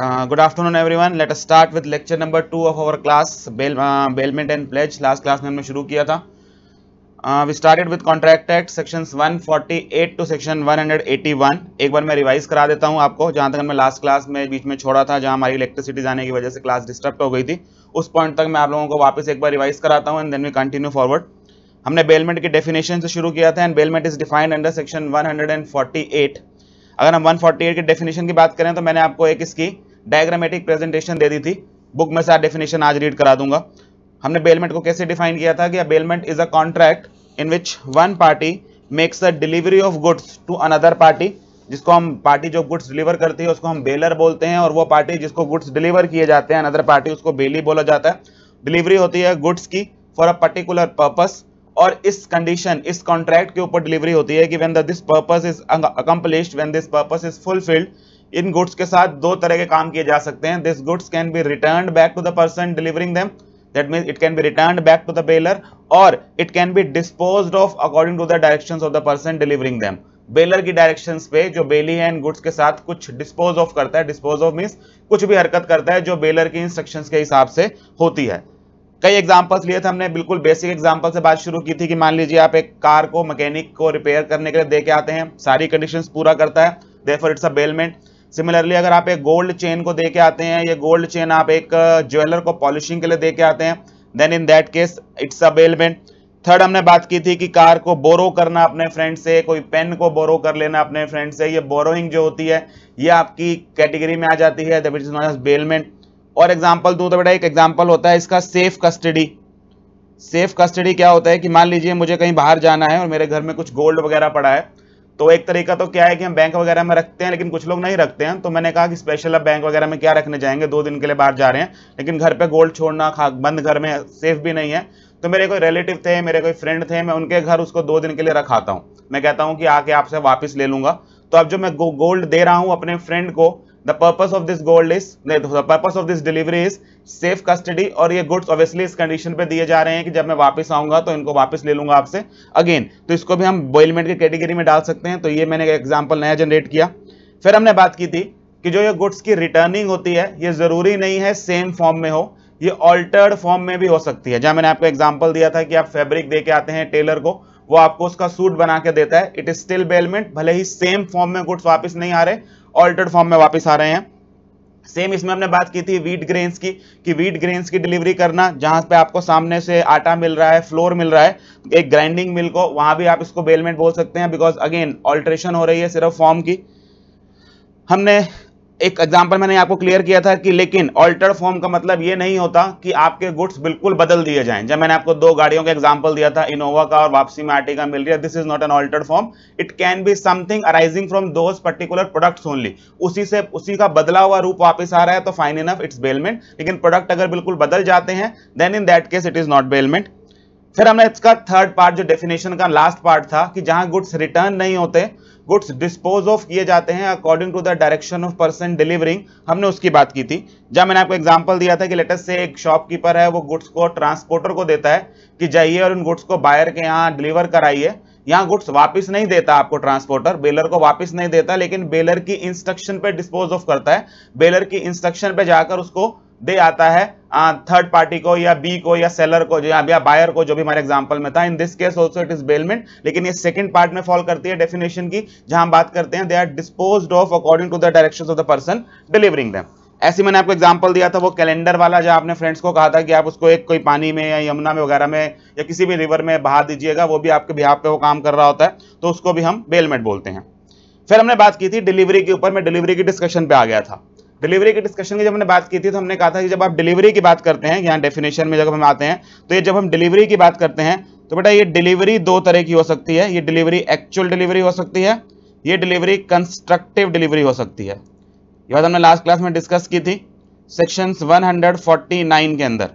Good afternoon everyone let start with lecture number two of our class bailment and pledge last class में हमने शुरू किया था act section one forty eight to section 148 hundred section 181 एक बार मैं revise करा देता हूं आपको जहां तक मैं लास्ट क्लास में बीच में छोड़ा था जहां हमारी इलेक्ट्रिसिटी जाने की वजह से क्लास डिस्टर्ब हो गई थी उस पॉइंट तक मैं आप लोगों को वापस एक बार रिवाइज कराता हूँ and then we continue forward हमने बेलमेंट की डेफिनेशन से शुरू किया था and bailment is defined under section eight अगर हम 148 के डेफिनेशन की बात करें तो मैंने आपको एक इसकी डायग्रामेटिक प्रेजेंटेशन दे दी थी बुक में से डेफिनेशन आज रीड करा दूंगा हमने बेलमेंट को कैसे डिफाइन किया था कि bailment is a contract in which one party makes a delivery of goods to another party जिसको हम पार्टी जो गुड्स डिलीवर करती है उसको हम बेलर बोलते हैं और वो पार्टी जिसको गुड्स डिलीवर किए जाते हैं अनदर पार्टी उसको बेली बोला जाता है डिलीवरी होती है गुड्स की फॉर अ पर्टिकुलर पर्पस और इस कंडीशन इस कॉन्ट्रैक्ट के ऊपर डिलीवरी होती है कि when this purpose is accomplished when this purpose is fulfilled in goods के साथ दो तरह के काम किए जा सकते हैं this goods can be return back to the person delivering them that mean it can be return back to the bailor और it can be dispose of according to the direction of the person delivering them bailor की directions पे जो बेली है इन goods के साथ कुछ dispose of करता है डिस्पोज ऑफ मीन कुछ भी हरकत करता है जो बेलर की इंस्ट्रक्शंस के हिसाब से होती है कई एग्जांपल्स लिए थे हमने बिल्कुल बेसिक एग्जांपल से बात शुरू की थी कि मान लीजिए आप एक कार को मैकेनिक को रिपेयर करने के लिए दे के आते हैं सारी कंडीशन पूरा करता है for it's a bailment similarly अगर आप एक गोल्ड चेन को दे के आते हैं ये गोल्ड चेन आप एक ज्वेलर को पॉलिशिंग के लिए दे के आते हैं then in that case it's a bailment third हमने बात की थी कि कार को बोरो करना अपने फ्रेंड से कोई पेन को बोरो कर लेना अपने फ्रेंड से ये बोरोइंग जो होती है ये आपकी कैटेगरी में आ जाती है that is not as bailment और एग्जाम्पल दूँ तो बेटा एक एग्जाम्पल होता है इसका सेफ कस्टडी सेफ कस्टडी क्या होता है कि मान लीजिए मुझे कहीं बाहर जाना है और मेरे घर में कुछ गोल्ड वगैरह पड़ा है तो एक तरीका तो क्या है कि हम बैंक वगैरह में रखते हैं लेकिन कुछ लोग नहीं रखते हैं तो मैंने कहा कि स्पेशल आप बैंक वगैरह में क्या रखने जाएंगे दो दिन के लिए बाहर जा रहे हैं लेकिन घर पे गोल्ड छोड़ना खा बंद घर में सेफ भी नहीं है तो मेरे कोई रिलेटिव थे मेरे कोई फ्रेंड थे मैं उनके घर उसको दो दिन के लिए रखाता हूँ मैं कहता हूँ कि आके आपसे वापस ले लूँगा तो अब जो मैं गोल्ड दे रहा हूँ अपने फ्रेंड को the purpose of this gold is the purpose of this delivery is safe custody और ये गुड्स ऑब्वियसली इस कंडीशन पे दिए जा रहे हैं कि जब मैं वापस आऊंगा तो इनको वापस ले लूंगा आपसे अगेन तो इसको भी हम बॉइलमेंट की कैटेगरी में डाल सकते हैं तो ये मैंने एग्जाम्पल नया जनरेट किया फिर हमने बात की थी कि जो ये गुड्स की रिटर्निंग होती है ये जरूरी नहीं है सेम फॉर्म में हो ये ऑल्टर्ड फॉर्म में भी हो सकती है जहां मैंने आपको एग्जाम्पल दिया था कि आप फैब्रिक दे के आते हैं टेलर को वो आपको उसका सूट बना के देता है इट इज स्टिल बेलमेंट भले ही सेम फॉर्म में गुड्स वापस नहीं आ रहे ऑल्टर्ड फॉर्म में वापस आ रहे हैं सेम इसमें हमने बात की थी वीट ग्रेन्स की कि वीट ग्रेन्स की डिलीवरी करना जहां पे आपको सामने से आटा मिल रहा है फ्लोर मिल रहा है एक ग्राइंडिंग मिल को वहां भी आप इसको बेलमेंट बोल सकते हैं बिकॉज अगेन ऑल्ट्रेशन हो रही है सिर्फ फॉर्म की हमने एक एग्जाम्पल मैंने आपको क्लियर किया था कि लेकिन ऑल्टर फॉर्म का मतलब ये नहीं होता कि आपके गुड्स बिल्कुल बदल दिए जाएं जब मैंने आपको दो गाड़ियों का एग्जाम्पल दिया था इनोवा का और वापसी में आर्टिका मिल रही है this is not an alter form it can be something arising from two particular products only उसी से उसी का बदला हुआ रूप वापस आ रहा है तो फाइन इनफ इट्स बेलमेंट लेकिन प्रोडक्ट अगर बिल्कुल बदल जाते हैं then in that case it is not bailment फिर हमने इसका थर्ड पार्ट जो डेफिनेशन का लास्ट पार्ट था कि जहां गुड्स रिटर्न नहीं होते गुड्स डिस्पोज ऑफ किए जाते हैं according to the direction of person delivering हमने उसकी बात की थी जब मैंने आपको एग्जांपल दिया था कि लेटेस्ट से एक शॉपकीपर है वो गुड्स को ट्रांसपोर्टर को देता है कि जाइए और उन गुड्स को बायर के यहाँ डिलीवर कराइए यहाँ गुड्स वापस नहीं देता आपको ट्रांसपोर्टर बेलर को वापस नहीं देता लेकिन बेलर की इंस्ट्रक्शन पे डिस्पोज ऑफ करता है बेलर की इंस्ट्रक्शन पे जाकर उसको दे आता है थर्ड पार्टी को या बी को या सेलर को जो या बायर को जो भी हमारे एग्जांपल में था in this case also it is bailment लेकिन ये सेकंड पार्ट में फॉल करती है डेफिनेशन की जहां हम बात करते हैं they are dispose of according to the direction of the person delivering them ऐसे मैंने आपको एग्जाम्पल दिया था वो कैलेंडर वाला जहाँ आपने फ्रेंड्स को कहा था कि आप उसको एक कोई पानी में या यमुना में वगैरह में या किसी भी रिवर में बहा दीजिएगा वो भी आपके बिहार पर वो काम कर रहा होता है तो उसको भी हम बेलमेट बोलते हैं फिर हमने बात की थी डिलीवरी के ऊपर मैं डिलीवरी की डिस्कशन पे आ गया था डिलीवरी की डिस्कशन की जब हमने बात की थी तो हमने कहा था कि जब आप डिलीवरी की बात करते हैं यहाँ डेफिनेशन में जब हम आते हैं तो ये जब हम डिलीवरी की बात करते हैं तो बेटा ये डिलीवरी दो तरह की हो सकती है ये डिलीवरी एक्चुअल डिलीवरी हो सकती है ये डिलीवरी कंस्ट्रक्टिव डिलीवरी हो सकती है ये बात हमने लास्ट क्लास में डिस्कस की थी सेक्शन वन के अंदर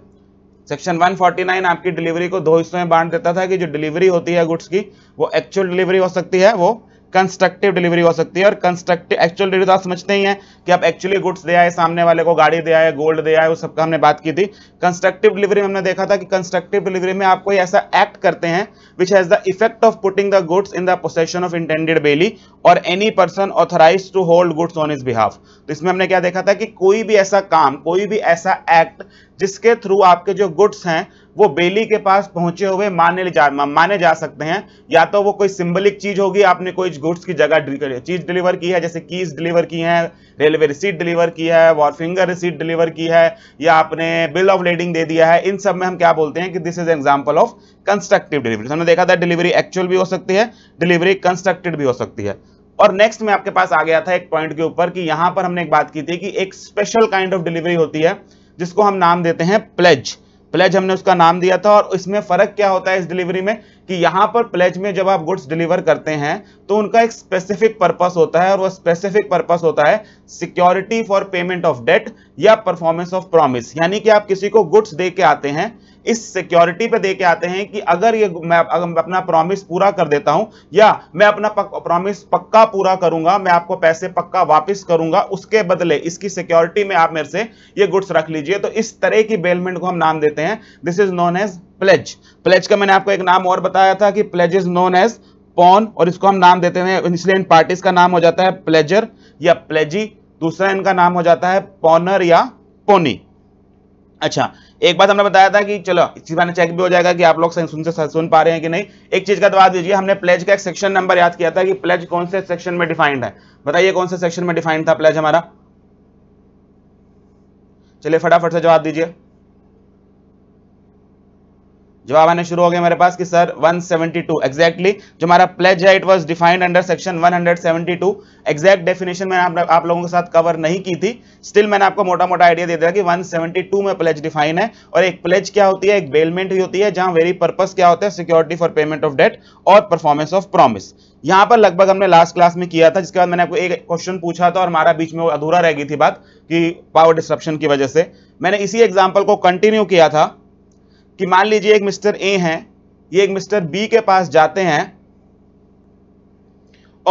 सेक्शन 149 आपकी डिलीवरी को दो हिस्सों में बांट देता था कि जो डिलीवरी होती है गुड्स की वो एक्चुअल डिलीवरी हो सकती है वो कंस्ट्रक्टिव डिलीवरी हो सकती है और कंस्ट्रक्टिव एक्चुअल डिलीवरी तो आप समझते ही हैं कि आप एक्चुअली गुड्स दे आए सामने वाले को गाड़ी दे आए गोल्ड दे आए उस सबका हमने बात की थी कंस्ट्रक्टिव डिलीवरी में हमने देखा था कि कंस्ट्रक्टिव डिलीवरी में आप कोई ऐसा एक्ट करते हैं which has the effect of putting the goods in the possession of intended bailee और any person authorise to hold goods on his behalf तो इसमें हमने क्या देखा था कि कोई भी ऐसा काम कोई भी ऐसा एक्ट जिसके थ्रू आपके जो गुड्स हैं वो बेली के पास पहुंचे हुए माने जा माने जा सकते हैं या तो वो कोई सिंबलिक चीज होगी आपने कोई गुड्स की जगह चीज डिलीवर की है जैसे कीज डिलीवर की हैं रेलवे रिसीट डिलीवर की है वॉरफिंगर रिसीट डिलीवर की है या आपने बिल ऑफ लेडिंग दे दिया है इन सब में हम क्या बोलते हैं कि this is example of constructive delivery हमने देखा था डिलीवरी एक्चुअल भी हो सकती है डिलीवरी कंस्ट्रक्टेड भी हो सकती है और नेक्स्ट में आपके पास आ गया था एक पॉइंट के ऊपर कि यहां पर हमने एक बात की थी कि एक स्पेशल काइंड ऑफ डिलीवरी होती है जिसको हम नाम देते हैं प्लेज प्लेज हमने उसका नाम दिया था और इसमें फ़र्क क्या होता है इस डिलीवरी में कि यहाँ पर प्लेज में जब आप गुड्स डिलीवर करते हैं तो उनका एक स्पेसिफिक पर्पस होता है और वो स्पेसिफिक पर्पस होता है security for payment of debt या परफॉर्मेंस ऑफ प्रॉमिस यानी कि आप किसी को गुड्स दे के आते हैं इस सिक्योरिटी पे देके आते हैं कि अगर ये मैं अगर मैं अपना प्रॉमिस पूरा कर देता हूं या मैं अपना प्रॉमिस पक्का पूरा करूंगा मैं आपको पैसे पक्का वापस करूंगा उसके बदले इसकी सिक्योरिटी में आप मेरे से ये गुड्स रख लीजिए तो इस तरह की बेलमेंट को हम नाम देते हैं this is known as pledge pledge का मैंने आपको एक नाम और बताया था कि pledge is known as pawn और इसको हम नाम देते हैं इसलिए इन पार्टीज का नाम हो जाता है प्लेजर या प्लेजी दूसरा इनका नाम हो जाता है पॉनर या पोनी अच्छा एक बात हमने बताया था कि चलो इसी बहाने चेक भी हो जाएगा कि आप लोग सुन से सुन पा रहे हैं कि नहीं एक चीज का जवाब तो दीजिए हमने प्लेज का एक सेक्शन नंबर याद किया था कि प्लेज कौन से सेक्शन में डिफाइंड है बताइए कौन से सेक्शन में डिफाइंड था प्लेज हमारा चलिए फटाफट से जवाब दीजिए जवाब आने शुरू हो गया मेरे पास कि सर 172 टू एक्जैक्टली जो हमारा प्लेज है it was defined under section 172 exact definition मैंने आप, आप लोगों के साथ कवर नहीं की थी स्टिल मैंने आपको मोटा मोटा आइडिया दे दिया कि 172 में प्लेज डिफाइन है और एक प्लेज क्या होती है एक बेलमेंट ही होती है जहां वेरी पर्पज क्या होता है security for payment of debt और परफॉर्मेंस ऑफ प्रॉमिस यहाँ पर लगभग हमने लास्ट क्लास में किया था जिसके बाद मैंने आपको एक क्वेश्चन पूछा था और हमारा बीच में अधूरा रह गई थी बात कि पावर डिस्ट्रप्शन की वजह से मैंने इसी एग्जाम्पल को कंटिन्यू किया था कि मान लीजिए एक मिस्टर ए हैं ये एक मिस्टर बी के पास जाते हैं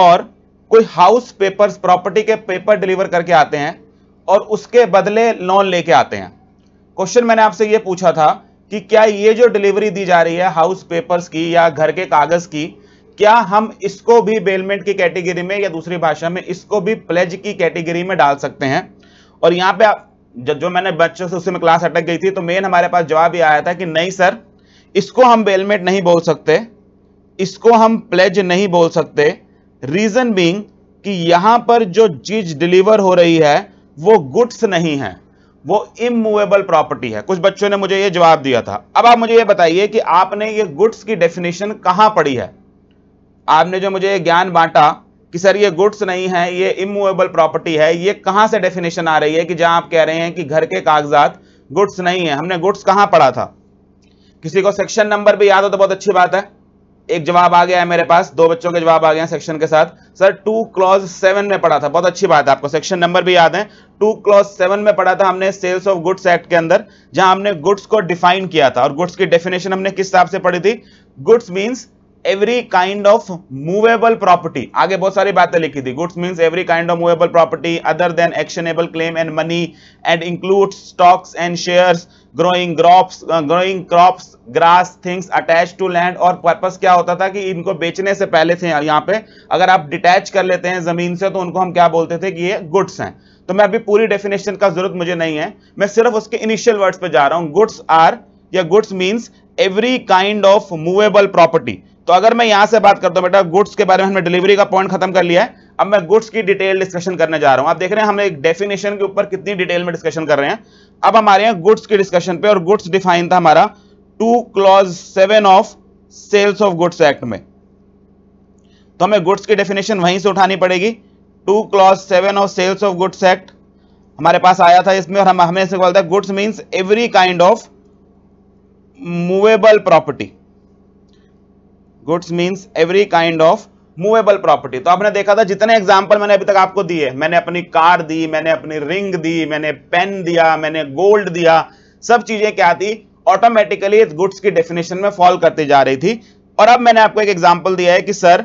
और कोई हाउस पेपर्स प्रॉपर्टी के पेपर डिलीवर करके आते हैं और उसके बदले लोन लेके आते हैं क्वेश्चन मैंने आपसे ये पूछा था कि क्या ये जो डिलीवरी दी जा रही है हाउस पेपर्स की या घर के कागज की क्या हम इसको भी बेलमेंट की कैटेगरी में या दूसरी भाषा में इसको भी प्लेज की कैटेगरी में डाल सकते हैं और यहाँ पे आप जब जो मैंने बच्चों से उसमें क्लास अटक गई थी तो मेन हमारे पास जवाब ये आया था कि नहीं सर इसको हम बेलमेट नहीं बोल सकते इसको हम प्लेज नहीं बोल सकते रीजन बींग कि यहां पर जो चीज डिलीवर हो रही है वो गुड्स नहीं है वो इमूवेबल प्रॉपर्टी है कुछ बच्चों ने मुझे ये जवाब दिया था अब आप मुझे ये बताइए कि आपने ये गुड्स की डेफिनेशन कहां पढ़ी है आपने जो मुझे ये ज्ञान बांटा कि सर ये गुड्स नहीं है ये इमूवेबल प्रॉपर्टी है ये कहां से डेफिनेशन आ रही है कि जहां आप कह रहे हैं कि घर के कागजात गुड्स नहीं है हमने गुड्स कहाँ पढ़ा था किसी को सेक्शन नंबर भी याद हो तो बहुत अच्छी बात है एक जवाब आ गया है मेरे पास दो बच्चों के जवाब आ गए हैं सेक्शन के साथ सर टू क्लॉज सेवन में पढ़ा था बहुत अच्छी बात है आपको सेक्शन नंबर भी याद है टू क्लॉज सेवन में पढ़ा था हमने सेल्स ऑफ गुड्स एक्ट के अंदर जहां हमने गुड्स को डिफाइन किया था और गुड्स की डेफिनेशन हमने किस हिसाब से पढ़ी थी goods means every kind of movable property आगे बहुत सारी बातें लिखी थी goods means every kind of movable property other than actionable claim and money and include stocks and share growing crops growing crops grass things attach to land और purpose क्या होता था कि इनको बेचने से पहले थे यहाँ पे अगर आप डिटैच कर लेते हैं जमीन से तो उनको हम क्या बोलते थे कि ये गुड्स हैं तो मैं अभी पूरी डेफिनेशन का जरूरत मुझे नहीं है मैं सिर्फ उसके इनिशियल वर्ड्स पे जा रहा हूँ गुड्स आर या goods means every kind of movable property तो अगर मैं यहां से बात करता हूं बेटा गुड्स के बारे में हमने डिलीवरी का पॉइंट खत्म कर लिया है अब मैं गुड्स की डिटेल डिस्कशन करने जा रहा हूं आप देख रहे हैं हम एक डेफिनेशन के ऊपर कितनी डिटेल में डिस्कशन कर रहे हैं अब हमारे यहां गुड्स की डिस्कशन पे और गुड्स डिफाइन था हमारा two clause seven of sales of goods act में तो हमें गुड्स की डेफिनेशन वहीं से उठानी पड़ेगी two clause seven of sales of goods act हमारे पास आया था इसमें और हम हमें बोलता है goods means every kind of movable property goods means every kind of movable property तो आपने देखा था जितने एग्जाम्पल मैंने अभी तक आपको दिए मैंने अपनी कार दी मैंने अपनी रिंग दी मैंने पेन दिया मैंने गोल्ड दिया सब चीजें क्या थी ऑटोमेटिकली इस गुड्स की डेफिनेशन में फॉल करती जा रही थी और अब मैंने आपको एक एग्जाम्पल दिया है कि सर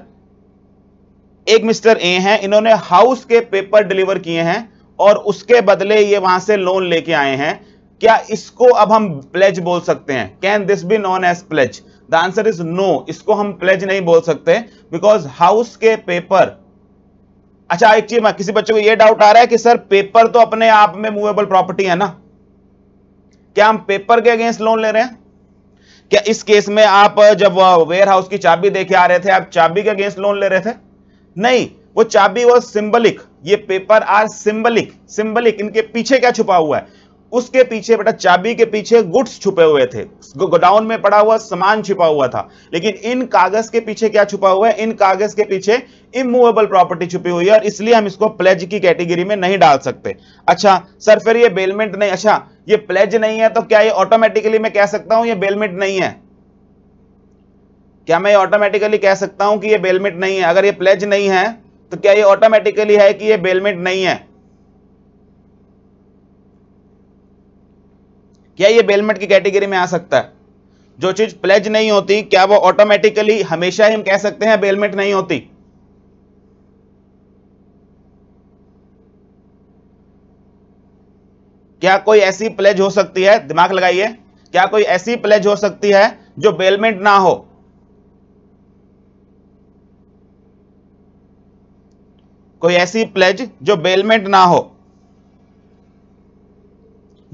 एक मिस्टर ए हैं इन्होंने हाउस के पेपर डिलीवर किए हैं और उसके बदले ये वहां से लोन लेके आए हैं क्या इसको अब हम प्लेज बोल सकते हैं can this be known as pledge the answer is no इसको हम प्लेज नहीं बोल सकते बिकॉज हाउस के पेपर अच्छा एक चीज किसी बच्चे को यह डाउट आ रहा है कि सर पेपर तो अपने आप में मूवेबल प्रॉपर्टी है ना क्या हम पेपर के अगेंस्ट लोन ले रहे हैं क्या इस केस में आप जब वेयर हाउस की चाबी देखे आ रहे थे आप चाबी के अगेंस्ट लोन ले रहे थे नहीं वो चाबी वो सिंबलिक ये पेपर आर सिंबलिक सिंबलिक इनके पीछे क्या छुपा हुआ है उसके पीछे बेटा चाबी के पीछे गुड्स छुपे हुए थे गोडाउन में पड़ा हुआ सामान छिपा हुआ था लेकिन इन कागज के पीछे क्या छुपा हुआ है इन कागज के पीछे इमूवेबल प्रॉपर्टी छुपी हुई है और इसलिए हम इसको प्लेज की कैटेगरी में नहीं डाल सकते अच्छा सर फिर ये बेलमेंट नहीं अच्छा ये प्लेज नहीं है तो क्या ये ऑटोमेटिकली मैं कह सकता हूं ये बेलमेंट नहीं है क्या मैं ऑटोमेटिकली कह सकता हूं कि ये बेलमेंट नहीं है अगर ये प्लेज नहीं है तो क्या ये ऑटोमेटिकली है कि ये बेलमेंट नहीं है क्या ये बेलमेट की कैटेगरी में आ सकता है जो चीज प्लेज नहीं होती क्या वो ऑटोमेटिकली हमेशा ही हम कह सकते हैं बेलमेट नहीं होती क्या कोई ऐसी प्लेज हो सकती है दिमाग लगाइए क्या कोई ऐसी प्लेज हो सकती है जो बेलमेंट ना हो कोई ऐसी प्लेज जो बेलमेंट ना हो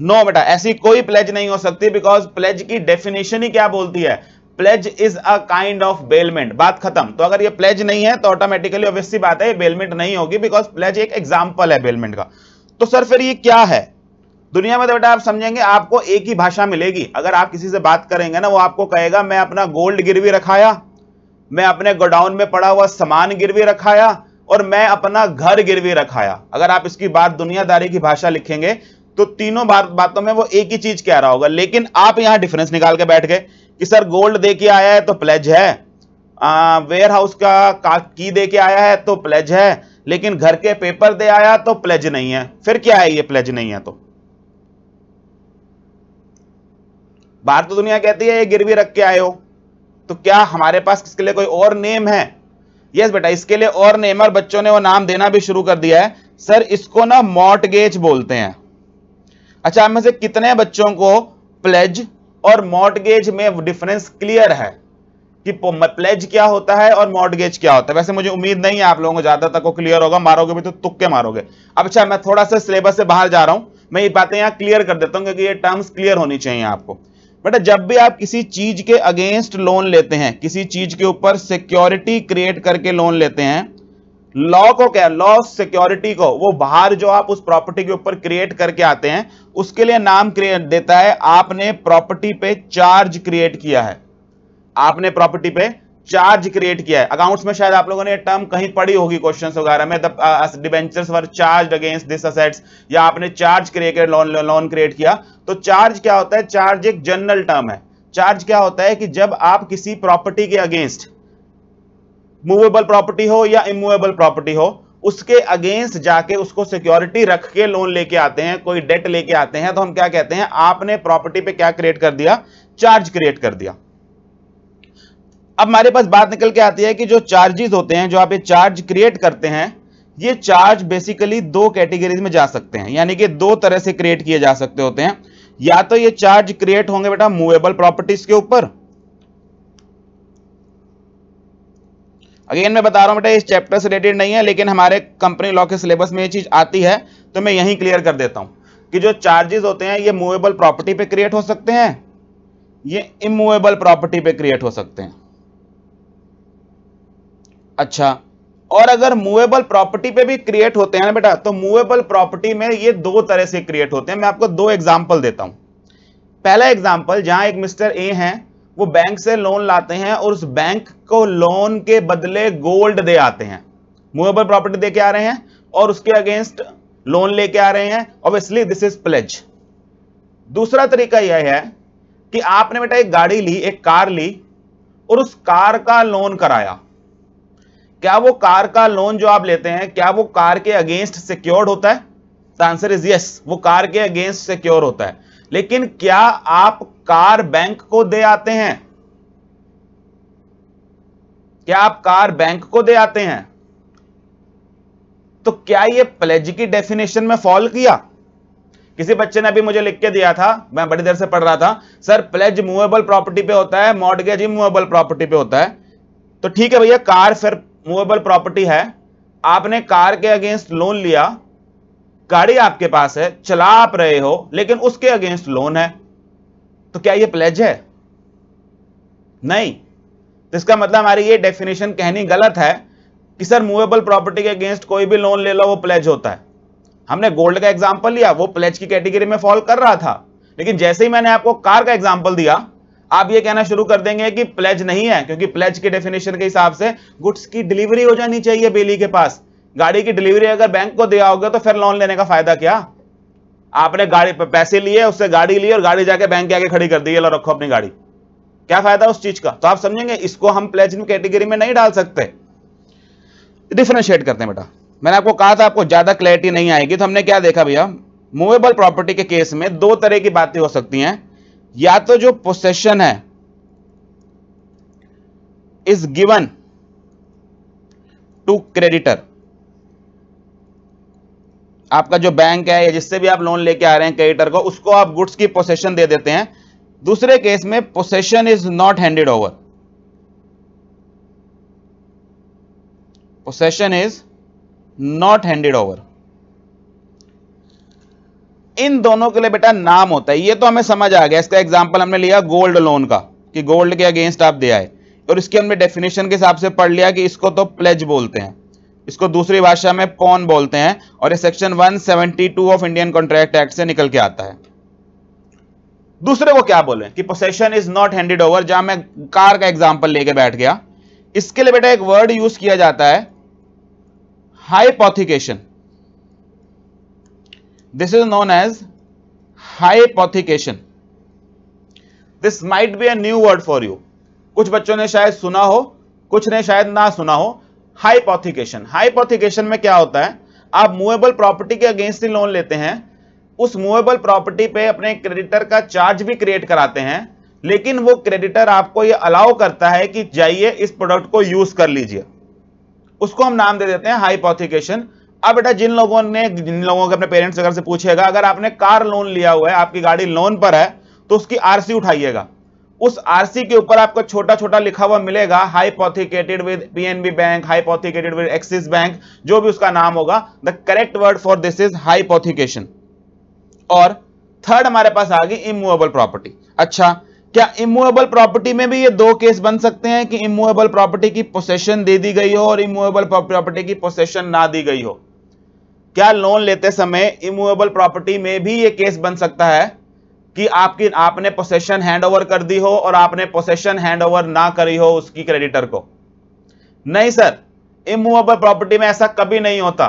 नो बेटा ऐसी कोई प्लेज नहीं हो सकती बिकॉज प्लेज की डेफिनेशन ही क्या बोलती है pledge is a kind of bailment बात खत्म तो अगर ये प्लेज नहीं है तो ऑटोमेटिकली ऑब्वियसली बात है ये बेलमेंट नहीं होगी बिकॉज प्लेज एक एग्जाम्पल है बेलमेंट का तो सर फिर ये क्या है दुनिया में तो बेटा आप समझेंगे आपको एक ही भाषा मिलेगी अगर आप किसी से बात करेंगे ना वो आपको कहेगा मैं अपना गोल्ड गिरवी रखाया मैं अपने गोडाउन में पड़ा हुआ सामान गिरवी रखाया और मैं अपना घर गिरवी रखाया अगर आप इसकी बात दुनियादारी की भाषा लिखेंगे तो तीनों बात, बातों में वो एक ही चीज कह रहा होगा लेकिन आप यहां डिफरेंस निकाल के बैठ गए कि सर गोल्ड दे के आया है तो प्लेज है वेयर हाउस का, का की दे के आया है तो प्लेज है लेकिन घर के पेपर दे आया तो प्लेज नहीं है फिर क्या है ये प्लेज नहीं है तो भारत तो दुनिया कहती है ये गिरवी रख के आए हो तो क्या हमारे पास इसके लिए कोई और नेम है यस बेटा इसके लिए और नेम और बच्चों ने वो नाम देना भी शुरू कर दिया है सर इसको ना मॉटगेज बोलते हैं अच्छा में से कितने बच्चों को प्लेज और मॉडगेज में डिफरेंस क्लियर है कि प्लेज क्या होता है और मॉडगेज क्या होता है वैसे मुझे उम्मीद नहीं है आप लोगों को ज्यादा तक को क्लियर होगा मारोगे भी तो तुक्के मारोगे अब अच्छा मैं थोड़ा सा सिलेबस से बाहर जा रहा हूं मैं ये बातें यहां क्लियर कर देता हूँ क्योंकि ये टर्म्स क्लियर होनी चाहिए आपको बेटा जब भी आप किसी चीज के अगेंस्ट लोन लेते हैं किसी चीज के ऊपर सिक्योरिटी क्रिएट करके लोन लेते हैं लॉ को क्या लॉ सिक्योरिटी को वो बाहर जो आप उस प्रॉपर्टी के ऊपर क्रिएट करके आते हैं उसके लिए नाम क्रिएट देता है आपने प्रॉपर्टी पे चार्ज क्रिएट किया है आपने प्रॉपर्टी पे चार्ज क्रिएट किया है अकाउंट्स में शायद आप लोगों ने टर्म कहीं पड़ी होगी क्वेश्चंस वगैरह में debentures were charge against this assets या आपने charge create loan loan create किया तो चार्ज क्या होता है चार्ज एक जनरल टर्म है चार्ज क्या होता है कि जब आप किसी प्रॉपर्टी के अगेंस्ट मूवेबल प्रॉपर्टी हो या इमूवेबल प्रॉपर्टी हो उसके अगेंस्ट जाके उसको सिक्योरिटी रख के लोन लेके आते हैं कोई डेट लेके आते हैं तो हम क्या कहते हैं आपने प्रॉपर्टी पे क्या क्रिएट कर दिया चार्ज क्रिएट कर दिया अब हमारे पास बात निकल के आती है कि जो चार्जेस होते हैं जो आप ये चार्ज क्रिएट करते हैं ये चार्ज बेसिकली दो कैटेगरीज में जा सकते हैं यानी कि दो तरह से क्रिएट किए जा सकते होते हैं या तो ये चार्ज क्रिएट होंगे बेटा मूवेबल प्रॉपर्टीज के ऊपर अगेन मैं बता रहा हूँ बेटा इस चैप्टर से रिलेटेड नहीं है लेकिन हमारे कंपनी लॉ के सिलेबस में ये चीज़ आती है तो मैं यहीं क्लियर कर देता हूँ कि जो चार्जेस होते हैं ये मूवेबल प्रॉपर्टी पे क्रिएट हो सकते हैं ये इमूवेबल प्रॉपर्टी पे क्रिएट हो सकते हैं अच्छा और अगर मूवेबल प्रॉपर्टी पे भी क्रिएट होते हैं ना बेटा तो मूवेबल प्रॉपर्टी में ये दो तरह से क्रिएट होते हैं मैं आपको दो एग्जाम्पल देता हूं पहला एग्जाम्पल जहां एक मिस्टर ए हैं वो बैंक से लोन लाते हैं और उस बैंक को लोन के बदले गोल्ड दे आते हैं मूवेबल प्रॉपर्टी दे के आ रहे हैं और उसके अगेंस्ट लोन लेके आ रहे हैं ऑब्वियसली दिस इज प्लेज दूसरा तरीका यह है कि आपने बेटा एक गाड़ी ली एक कार ली और उस कार का लोन कराया क्या वो कार का लोन जो आप लेते हैं क्या वो कार के अगेंस्ट सिक्योर्ड होता है द आंसर इज यस वो कार के अगेंस्ट सिक्योर होता है लेकिन क्या आप कार बैंक को दे आते हैं क्या आप कार बैंक को दे आते हैं तो क्या ये प्लेज की डेफिनेशन में फॉल किया किसी बच्चे ने अभी मुझे लिख के दिया था मैं बड़ी देर से पढ़ रहा था सर प्लेज मूवेबल प्रॉपर्टी पे होता है मॉडगेज मूवेबल प्रॉपर्टी पे होता है तो ठीक है भैया कार फिर मूवेबल प्रॉपर्टी है आपने कार के अगेंस्ट लोन लिया गाड़ी आपके पास है चला आप रहे हो लेकिन उसके अगेंस्ट लोन है तो क्या यह प्लेज है नहीं तो इसका मतलब हमारी ये डेफिनेशन कहनी गलत है कि सर मूवेबल प्रॉपर्टी के अगेंस्ट कोई भी लोन ले लो वो प्लेज होता है हमने गोल्ड का एग्जाम्पल लिया वो प्लेज की कैटेगरी में फॉल कर रहा था लेकिन जैसे ही मैंने आपको कार का एग्जाम्पल दिया आप ये कहना शुरू कर देंगे कि प्लेज नहीं है क्योंकि प्लेज के डेफिनेशन के हिसाब से गुड्स की डिलीवरी हो जानी चाहिए बेली के पास गाड़ी की डिलीवरी अगर बैंक को दिया होगा तो फिर लोन लेने का फायदा क्या आपने गाड़ी पैसे लिए उससे गाड़ी ली और गाड़ी जाके बैंक के आगे खड़ी कर दी लो रखो अपनी गाड़ी क्या फायदा उस चीज का तो आप समझेंगे इसको हम प्लेज कैटेगरी में नहीं डाल सकते डिफ्रेंशिएट करते हैं बेटा मैंने आपको कहा था आपको ज्यादा क्लैरिटी नहीं आएगी तो हमने क्या देखा भैया मूवेबल प्रॉपर्टी के केस में दो तरह की बातें हो सकती हैं या तो जो पोसेशन है इज गिवन टू क्रेडिटर आपका जो बैंक है या जिससे भी आप लोन लेके आ रहे हैं क्रेडिटर को उसको आप गुड्स की पोसेशन दे देते हैं दूसरे केस में possession is not handed over possession is not handed over in दोनों के लिए बेटा नाम होता है ये तो हमें समझ आ गया इसका एग्जाम्पल हमने लिया गोल्ड लोन का कि गोल्ड के अगेंस्ट आप दिया है और इसके हमने डेफिनेशन के हिसाब से पढ़ लिया कि इसको तो प्लेज बोलते हैं इसको दूसरी भाषा में पॉन बोलते हैं और ये section 172 of Indian contract act से निकल के आता है दूसरे को क्या बोले कि possession is not handed over जहां मैं कार का एग्जाम्पल लेके बैठ गया इसके लिए बेटा एक वर्ड यूज किया जाता है hypothecation this is known as hypothecation this might be a new word for you कुछ बच्चों ने शायद सुना हो कुछ ने शायद ना सुना हो हाइपोथिकेशन हाइपोथिकेशन में क्या होता है आप मूवेबल प्रॉपर्टी के अगेंस्ट लोन लेते हैं उस मूवेबल प्रॉपर्टी पे अपने क्रेडिटर का चार्ज भी क्रिएट कराते हैं लेकिन वो क्रेडिटर आपको ये अलाउ करता है कि जाइए इस प्रोडक्ट को यूज कर लीजिए उसको हम नाम दे देते हैं हाइपोथिकेशन अब बेटा जिन लोगों ने जिन लोगों के अपने पेरेंट्स वगैरह से पूछेगा अगर आपने कार लोन लिया हुआ है आपकी गाड़ी लोन पर है तो उसकी आरसी उठाइएगा उस आरसी के ऊपर आपको छोटा छोटा लिखा हुआ मिलेगा hypothecated with PNB bank hypothecated with Axis bank जो भी उसका नाम होगा the correct word for this is hypothecation और थर्ड हमारे पास आ गई इमूवेबल प्रॉपर्टी अच्छा क्या इमूवेबल प्रॉपर्टी में भी ये दो केस बन सकते हैं कि इमूवेबल प्रॉपर्टी की पोसेशन दे दी गई हो और इमूवेबल प्रॉपर्टी की पोसेशन ना दी गई हो क्या लोन लेते समय इमूवेबल प्रॉपर्टी में भी ये केस बन सकता है कि आपकी आपने पोसेशन हैंडओवर कर दी हो और आपने पोसेशन हैंडओवर ना करी हो उसकी क्रेडिटर को नहीं सर इमूवेबल प्रॉपर्टी में ऐसा कभी नहीं होता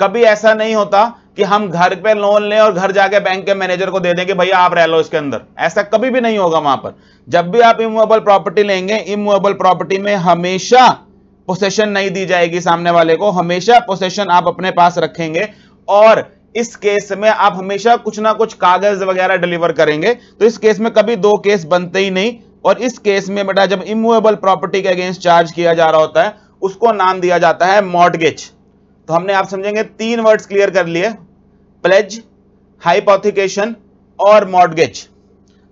कभी ऐसा नहीं होता कि हम घर पे लोन लें और घर जाके बैंक के मैनेजर को दे दें कि भैया आप रह लो इसके अंदर ऐसा कभी भी नहीं होगा वहां पर जब भी आप इमूवेबल प्रॉपर्टी लेंगे इमूवेबल प्रॉपर्टी में हमेशा पोसेशन नहीं दी जाएगी सामने वाले को हमेशा पोसेशन आप अपने पास रखेंगे और इस केस में आप हमेशा कुछ ना कुछ कागज वगैरह डिलीवर करेंगे तो इस केस में कभी दो केस बनते ही नहीं और इस केस में बेटा जब इमूवेबल प्रॉपर्टी के अगेंस्ट चार्ज किया जा रहा होता है उसको नाम दिया जाता है मॉडगेज तो हमने आप समझेंगे तीन वर्ड्स क्लियर कर लिए प्लेज हाइपोथिकेशन और मॉडगेज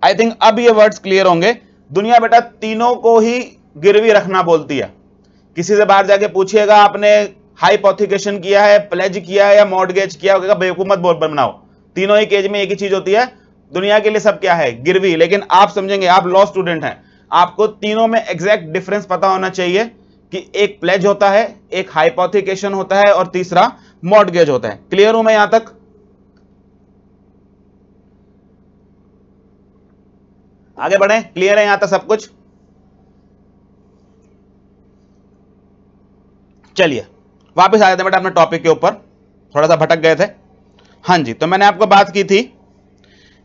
आई थिंक अब ये वर्ड्स क्लियर होंगे दुनिया बेटा तीनों को ही गिरवी रखना बोलती है किसी से बाहर जाके पूछिएगा आपने हाइपोथिकेशन किया है प्लेज किया है या मॉडगेज किया होगा बेहकूमत मत पर बनाओ तीनों ही केज में एक ही चीज होती है दुनिया के लिए सब क्या है गिरवी लेकिन आप समझेंगे आप लॉ स्टूडेंट हैं आपको तीनों में एग्जैक्ट डिफरेंस पता होना चाहिए कि एक प्लेज होता है एक हाइपोथिकेशन होता है और तीसरा मॉडगेज होता है क्लियर हूं मैं यहां तक आगे बढ़े क्लियर है यहां तक सब कुछ चलिए वापस आ जाते हैं बेटा अपने टॉपिक के ऊपर थोड़ा सा भटक गए थे हाँ जी तो मैंने आपको बात की थी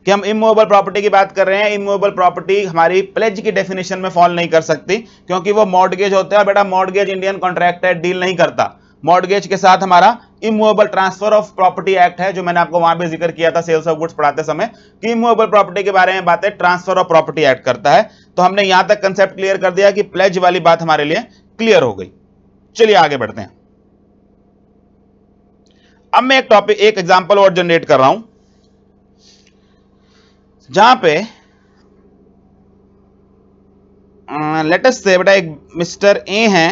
कि हम इमोबल प्रॉपर्टी की बात कर रहे हैं इमोबल प्रॉपर्टी हमारी प्लेज की डेफिनेशन में फॉल नहीं कर सकती क्योंकि वो मॉडगेज होते हैं बेटा मॉडगेज इंडियन कॉन्ट्रैक्ट है डील नहीं करता मॉडगेज के साथ हमारा immovable transfer of property act है जो मैंने आपको वहां पर जिक्र किया था सेल्स ऑफ गुड्स पढ़ाते समय कि इमोबल प्रॉपर्टी के बारे में बातें ट्रांसफर ऑफ प्रॉपर्टी एक्ट करता है तो हमने यहां तक कंसेप्ट क्लियर कर दिया कि प्लेज वाली बात हमारे लिए क्लियर हो गई चलिए आगे बढ़ते हैं अब मैं एक टॉपिक एक एग्जाम्पल और जनरेट कर रहा हूं जहां पे लेटेस्ट से बेटा एक मिस्टर ए हैं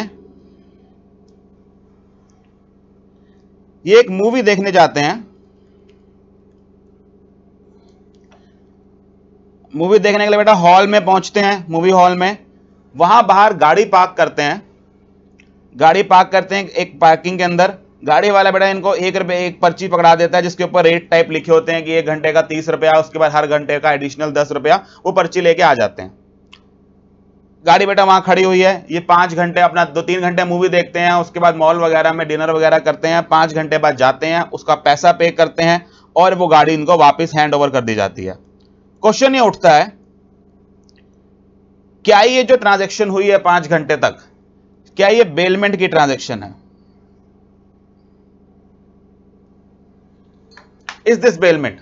ये एक मूवी देखने जाते हैं मूवी देखने के लिए बेटा हॉल में पहुंचते हैं मूवी हॉल में वहां बाहर गाड़ी पार्क करते हैं गाड़ी पार्क करते हैं एक पार्किंग के अंदर गाड़ी वाला बेटा इनको एक रुपए एक पर्ची पकड़ा देता है जिसके ऊपर रेट टाइप लिखे होते हैं कि एक घंटे का तीस रुपया उसके बाद हर घंटे का एडिशनल दस रुपया वो पर्ची लेके आ जाते हैं गाड़ी बेटा वहां खड़ी हुई है ये पांच घंटे अपना दो तीन घंटे मूवी देखते हैं उसके बाद मॉल वगैरह में डिनर वगैरह करते हैं पांच घंटे बाद जाते हैं उसका पैसा पे करते हैं और वो गाड़ी इनको वापिस हैंड ओवर कर दी जाती है क्वेश्चन ये उठता है क्या ये जो ट्रांजेक्शन हुई है पांच घंटे तक क्या ये बेलमेंट की ट्रांजेक्शन है इज दिस बेलमेंट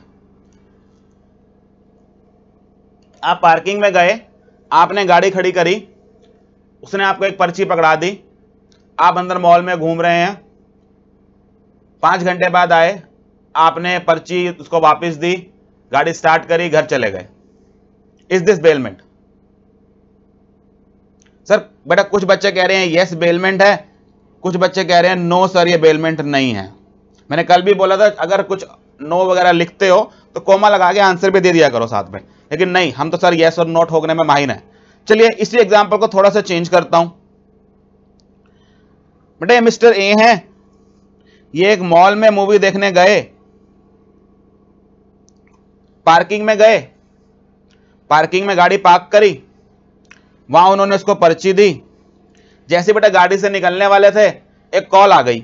आप पार्किंग में गए आपने गाड़ी खड़ी करी उसने आपको एक पर्ची पकड़ा दी आप अंदर मॉल में घूम रहे हैं पांच घंटे बाद आए आपने पर्ची उसको वापस दी गाड़ी स्टार्ट करी घर चले गए इज दिस बेलमेंट सर बेटा कुछ बच्चे कह रहे हैं यस बेलमेंट है कुछ बच्चे कह रहे हैं नो सर ये बेलमेंट नहीं है मैंने कल भी बोला था अगर कुछ नो वगैरह लिखते हो तो कोमा लगा के आंसर भी दे दिया करो साथ में लेकिन नहीं हम तो सर येस और नोट होने में माहिर है चलिए इसी एग्जाम्पल को थोड़ा सा चेंज करता हूं बेटे मिस्टर ए हैं ये एक मॉल में मूवी देखने गए पार्किंग में गए पार्किंग में गाड़ी पार्क करी वहां उन्होंने उसको पर्ची दी जैसे बेटा गाड़ी से निकलने वाले थे एक कॉल आ गई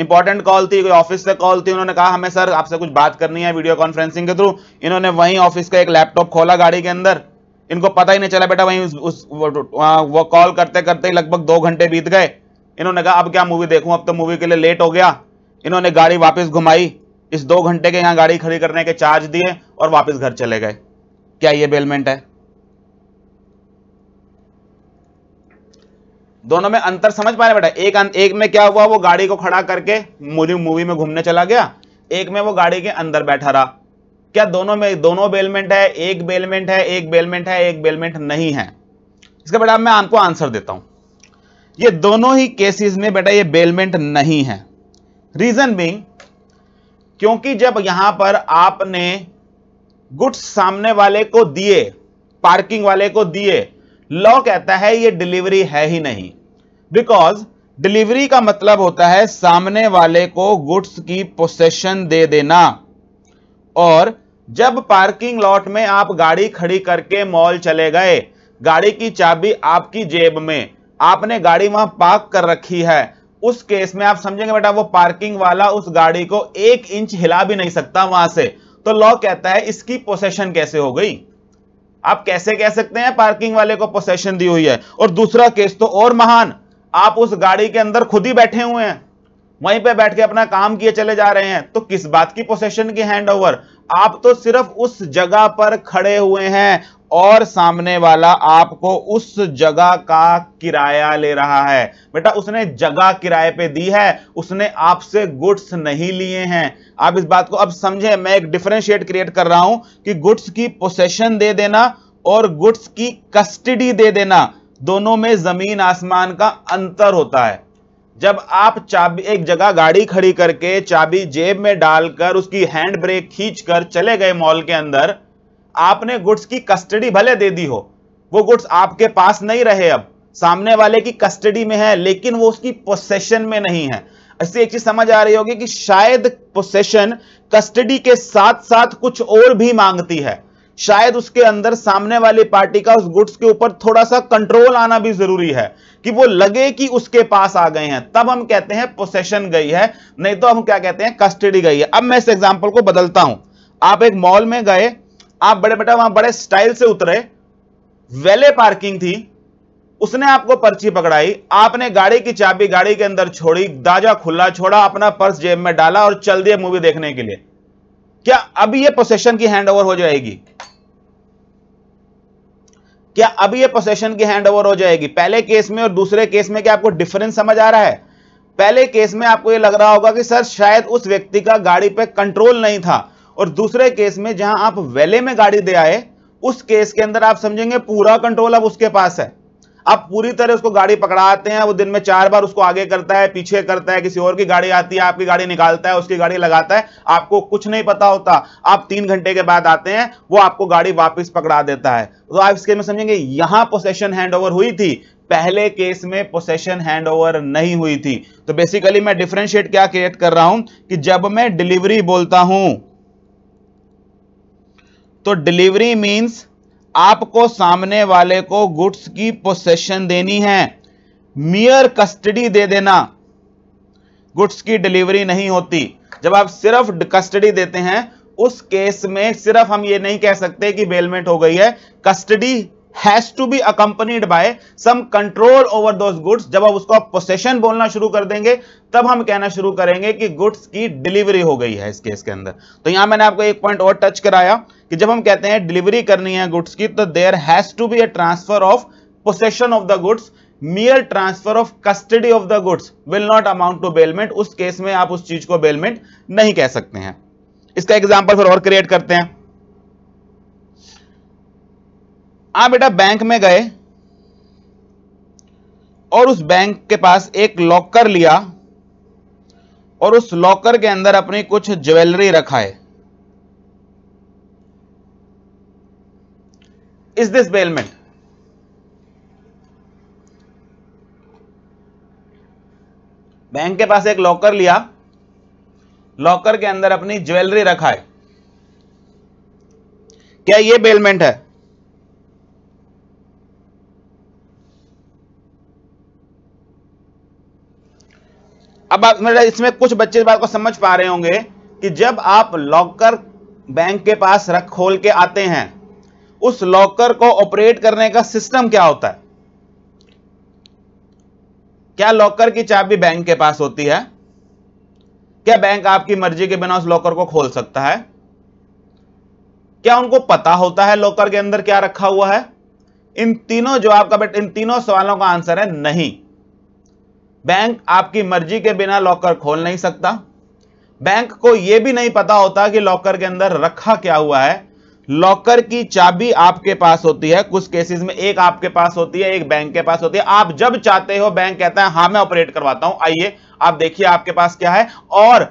इंपॉर्टेंट कॉल थी कोई ऑफिस से कॉल थी उन्होंने कहा हमें सर आपसे कुछ बात करनी है वीडियो कॉन्फ्रेंसिंग के थ्रू इन्होंने वहीं ऑफिस का एक लैपटॉप खोला गाड़ी के अंदर इनको पता ही नहीं चला बेटा वहीं उस, वो, वो कॉल करते करते लगभग दो घंटे बीत गए इन्होंने कहा अब क्या मूवी देखूं अब तो मूवी के लिए लेट हो गया इन्होंने गाड़ी वापस घुमाई इस दो घंटे के यहाँ गाड़ी खड़ी करने के चार्ज दिए और वापस घर चले गए क्या ये बेलमेंट है दोनों में अंतर समझ पा रहे बेटा एक एक में क्या हुआ वो गाड़ी को खड़ा करके मूवी मूवी में घूमने चला गया एक में वो गाड़ी के अंदर बैठा रहा क्या दोनों में दोनों बेलमेंट है एक बेलमेंट है एक बेलमेंट है एक बेलमेंट नहीं है इसका बेटा मैं आपको आंसर देता हूं ये दोनों ही केसेस में बेटा ये बेलमेंट नहीं है रीजन बिंग क्योंकि जब यहां पर आपने गुड्स सामने वाले को दिए पार्किंग वाले को दिए लॉ कहता है ये डिलीवरी है ही नहीं बिकॉज डिलीवरी का मतलब होता है सामने वाले को गुड्स की पोसेशन दे देना और जब पार्किंग लॉट में आप गाड़ी खड़ी करके मॉल चले गए गाड़ी की चाबी आपकी जेब में आपने गाड़ी वहां पार्क कर रखी है उस केस में आप समझेंगे बेटा वो पार्किंग वाला उस गाड़ी को एक इंच हिला भी नहीं सकता वहां से तो लॉ कहता है इसकी पोसेशन कैसे हो गई आप कैसे कह सकते हैं पार्किंग वाले को पोसेशन दी हुई है और दूसरा केस तो और महान आप उस गाड़ी के अंदर खुद ही बैठे हुए हैं वहीं पे बैठ के अपना काम किए चले जा रहे हैं तो किस बात की पोसेशन की हैंड ओवर आप तो सिर्फ उस जगह पर खड़े हुए हैं और सामने वाला आपको उस जगह का किराया ले रहा है बेटा उसने जगह किराए पे दी है उसने आपसे गुड्स नहीं लिए हैं आप इस बात को अब समझें मैं एक डिफरेंशिएट क्रिएट कर रहा हूं कि गुड्स की पोसेशन दे देना और गुड्स की कस्टडी दे देना दोनों में जमीन आसमान का अंतर होता है जब आप चाबी एक जगह गाड़ी खड़ी करके चाबी जेब में डालकर उसकी हैंड ब्रेक खींचकर चले गए मॉल के अंदर आपने गुड्स की कस्टडी भले दे दी हो वो गुड्स आपके पास नहीं रहे अब सामने वाले की कस्टडी में है लेकिन वो उसकी पोसेशन में नहीं है ऐसी एक चीज समझ आ रही होगी कि शायद पोसेशन कस्टडी के साथ साथ कुछ और भी मांगती है शायद उसके अंदर सामने वाली पार्टी का उस गुड्स के ऊपर थोड़ा सा कंट्रोल आना भी जरूरी है कि वो लगे कि उसके पास आ गए हैं तब हम कहते हैं पोसेशन गई है नहीं तो हम क्या कहते हैं कस्टडी गई है अब मैं इस एग्जाम्पल को बदलता हूं आप एक मॉल में गए आप बड़े बेटा वहां बड़े स्टाइल से उतरे वेले पार्किंग थी उसने आपको पर्ची पकड़ाई आपने गाड़ी की चाबी गाड़ी के अंदर छोड़ी दाजा खुला छोड़ा अपना पर्स जेब में डाला और चल दिया मूवी देखने के लिए क्या अब ये पोसेशन की हैंड ओवर हो जाएगी क्या अब ये पोसेशन की हैंड ओवर हो जाएगी पहले केस में और दूसरे केस में क्या आपको डिफरेंस समझ आ रहा है पहले केस में आपको ये लग रहा होगा कि सर शायद उस व्यक्ति का गाड़ी पे कंट्रोल नहीं था और दूसरे केस में जहां आप वेले में गाड़ी दे आए उस केस के अंदर आप समझेंगे पूरा कंट्रोल अब उसके पास है अब पूरी तरह उसको गाड़ी पकड़ाते हैं वो दिन में चार बार उसको आगे करता है पीछे करता है किसी और की गाड़ी आती है आपकी गाड़ी निकालता है उसकी गाड़ी लगाता है आपको कुछ नहीं पता होता आप तीन घंटे के बाद आते हैं वो आपको गाड़ी वापस पकड़ा देता है तो आप इसके में समझेंगे यहां पोसेशन ओवर हुई थी पहले केस में पोसेशन हैंडओवर नहीं हुई थी तो बेसिकली मैं डिफ्रेंशिएट क्या क्रिएट कर रहा हूं कि जब मैं डिलीवरी बोलता हूं तो डिलीवरी मीन्स आपको सामने वाले को गुड्स की पोसेशन देनी है मियर कस्टडी दे देना गुड्स की डिलीवरी नहीं होती जब आप सिर्फ कस्टडी देते हैं उस केस में सिर्फ हम ये नहीं कह सकते कि बेलमेंट हो गई है custody has to be accompanied by some control over those goods जब आप उसको आप पोसेशन बोलना शुरू कर देंगे तब हम कहना शुरू करेंगे कि गुड्स की डिलीवरी हो गई है इस केस के अंदर तो यहां मैंने आपको एक पॉइंट और टच कराया कि जब हम कहते हैं डिलीवरी करनी है गुड्स की तो there has to be a transfer of possession of the goods mere transfer of custody of the goods will not amount to bailment उस केस में आप उस चीज को बेलमेंट नहीं कह सकते हैं इसका एग्जाम्पल फिर और क्रिएट करते हैं आप बेटा बैंक में गए और उस बैंक के पास एक लॉकर लिया और उस लॉकर के अंदर अपनी कुछ ज्वेलरी रखा है is this bailment बैंक के पास एक लॉकर लिया लॉकर के अंदर अपनी ज्वेलरी रखा है क्या यह बेलमेंट है अब आप मेरा इसमें कुछ बच्चे इस बात को समझ पा रहे होंगे कि जब आप लॉकर बैंक के पास रख खोल के आते हैं उस लॉकर को ऑपरेट करने का सिस्टम क्या होता है क्या लॉकर की चाबी बैंक के पास होती है क्या बैंक आपकी मर्जी के बिना उस लॉकर को खोल सकता है क्या उनको पता होता है लॉकर के अंदर क्या रखा हुआ है इन तीनों जो आपका बेट इन तीनों सवालों का आंसर है नहीं बैंक आपकी मर्जी के बिना लॉकर खोल नहीं सकता बैंक को यह भी नहीं पता होता कि लॉकर के अंदर रखा क्या हुआ है लॉकर की चाबी आपके पास होती है कुछ केसेस में एक आपके पास होती है एक बैंक के पास होती है आप जब चाहते हो बैंक कहता है हाँ मैं ऑपरेट करवाता हूं आइए आप देखिए आपके पास क्या है और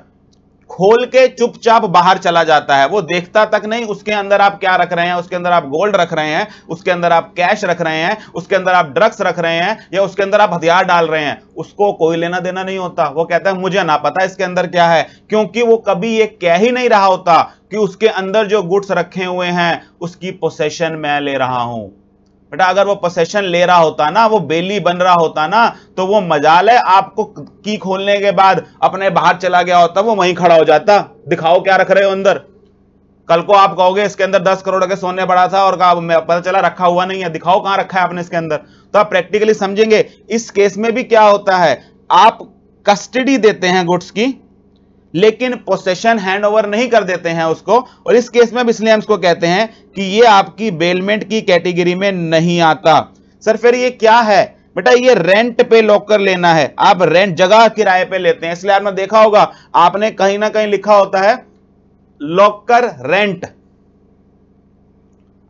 खोल के चुपचाप बाहर चला जाता है वो देखता तक नहीं उसके अंदर आप क्या रख रहे हैं उसके अंदर आप गोल्ड रख रहे हैं उसके अंदर आप कैश रख रहे हैं उसके अंदर आप ड्रग्स रख रहे हैं या उसके अंदर आप हथियार डाल रहे हैं उसको कोई लेना देना नहीं होता वो कहता है मुझे ना पता इसके अंदर क्या है क्योंकि वो कभी ये कह ही नहीं रहा होता कि उसके अंदर जो गुड्स रखे हुए हैं उसकी पोसेशन मैं ले रहा हूं बेटा अगर वो पोसेशन ले रहा होता ना वो बेली बन रहा होता ना तो वो मजाल है आपको की खोलने के बाद अपने बाहर चला गया होता वो वहीं खड़ा हो जाता दिखाओ क्या रख रहे हो अंदर कल को आप कहोगे इसके अंदर दस करोड़ के सोने बड़ा था और कहा पता चला रखा हुआ नहीं है दिखाओ कहां रखा है आपने इसके अंदर तो आप प्रैक्टिकली समझेंगे इस केस में भी क्या होता है आप कस्टडी देते हैं गुड्स की लेकिन पोसेशन हैंडओवर नहीं कर देते हैं उसको और इस केस में इसलिए हम इसको कहते हैं कि ये आपकी बेलमेंट की कैटेगरी में नहीं आता सर फिर ये क्या है बेटा ये रेंट पे लॉकर लेना है आप रेंट जगह किराए पे लेते हैं इसलिए आपने देखा होगा आपने कहीं ना कहीं लिखा होता है लॉकर रेंट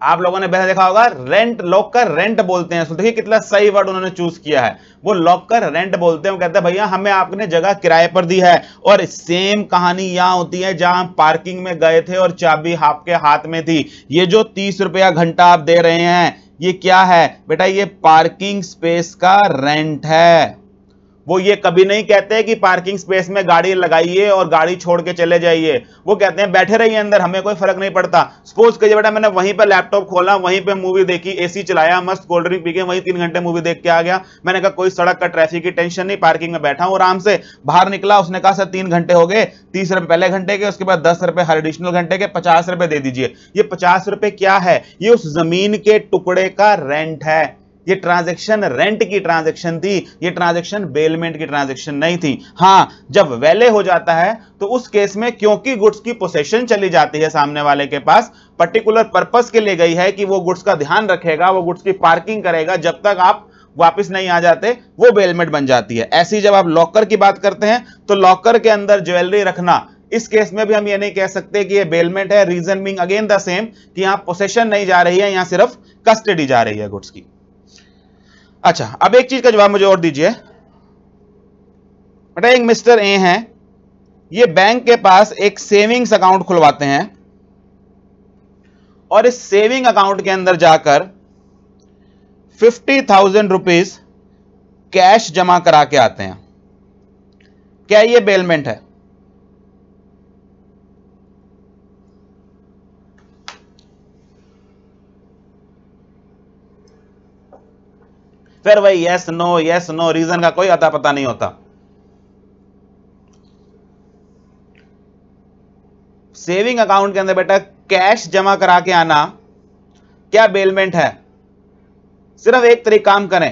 आप लोगों ने बेहतर देखा होगा रेंट लॉकर रेंट बोलते हैं देखिए कितना सही वर्ड उन्होंने चूज किया है वो लॉकर रेंट बोलते हैं वो कहते हैं भैया हमें आपने जगह किराए पर दी है और सेम कहानी यहां होती है जहां हम पार्किंग में गए थे और चाबी आपके हाथ में थी ये जो तीस रुपया घंटा आप दे रहे हैं ये क्या है बेटा ये पार्किंग स्पेस का रेंट है वो ये कभी नहीं कहते कि पार्किंग स्पेस में गाड़ी लगाइए और गाड़ी छोड़ के चले जाइए वो कहते हैं बैठे रहिए अंदर हमें कोई फर्क नहीं पड़ता सपोज कहिए बेटा मैंने वहीं पर लैपटॉप खोला वहीं पर मूवी देखी एसी चलाया मस्त कोल्ड ड्रिंक पी के वहीं तीन घंटे मूवी देख के आ गया मैंने कहा कोई सड़क का ट्रैफिक की टेंशन नहीं पार्किंग में बैठा हूँ आराम से बाहर निकला उसने कहा सर तीन घंटे हो गए तीस रुपए पहले घंटे के उसके बाद दस रुपए हर एडिशनल घंटे के पचास रुपए दे दीजिए ये पचास रुपए क्या है ये उस जमीन के टुकड़े का रेंट है ये ट्रांजेक्शन रेंट की ट्रांजेक्शन थी ये ट्रांजेक्शन बेलमेंट की ट्रांजेक्शन नहीं थी हाँ जब वेले हो जाता है तो उस केस में क्योंकि गुड्स की पोसेशन चली जाती है सामने वाले के पास पर्टिकुलर पर्पज के लिए गई है कि वो गुड्स का ध्यान रखेगा वो गुड्स की पार्किंग करेगा जब तक आप वापिस नहीं आ जाते वो बेलमेट बन जाती है ऐसी जब आप लॉकर की बात करते हैं तो लॉकर के अंदर ज्वेलरी रखना इस केस में भी हम ये नहीं कह सकते कि ये बेलमेंट है reason being again the same कि यहां पोसेशन नहीं जा रही है यहां सिर्फ कस्टडी जा रही है गुड्स की अच्छा अब एक चीज का जवाब मुझे और दीजिए बेटा एक मिस्टर ए हैं ये बैंक के पास एक सेविंग्स अकाउंट खुलवाते हैं और इस सेविंग अकाउंट के अंदर जाकर फिफ्टी थाउजेंड रुपीज कैश जमा करा के आते हैं क्या ये बेलमेंट है फिर वही yes no yes no reason का कोई अता पता नहीं होता सेविंग अकाउंट के अंदर बेटा कैश जमा करा के आना क्या बेलमेंट है सिर्फ एक तरीक काम करें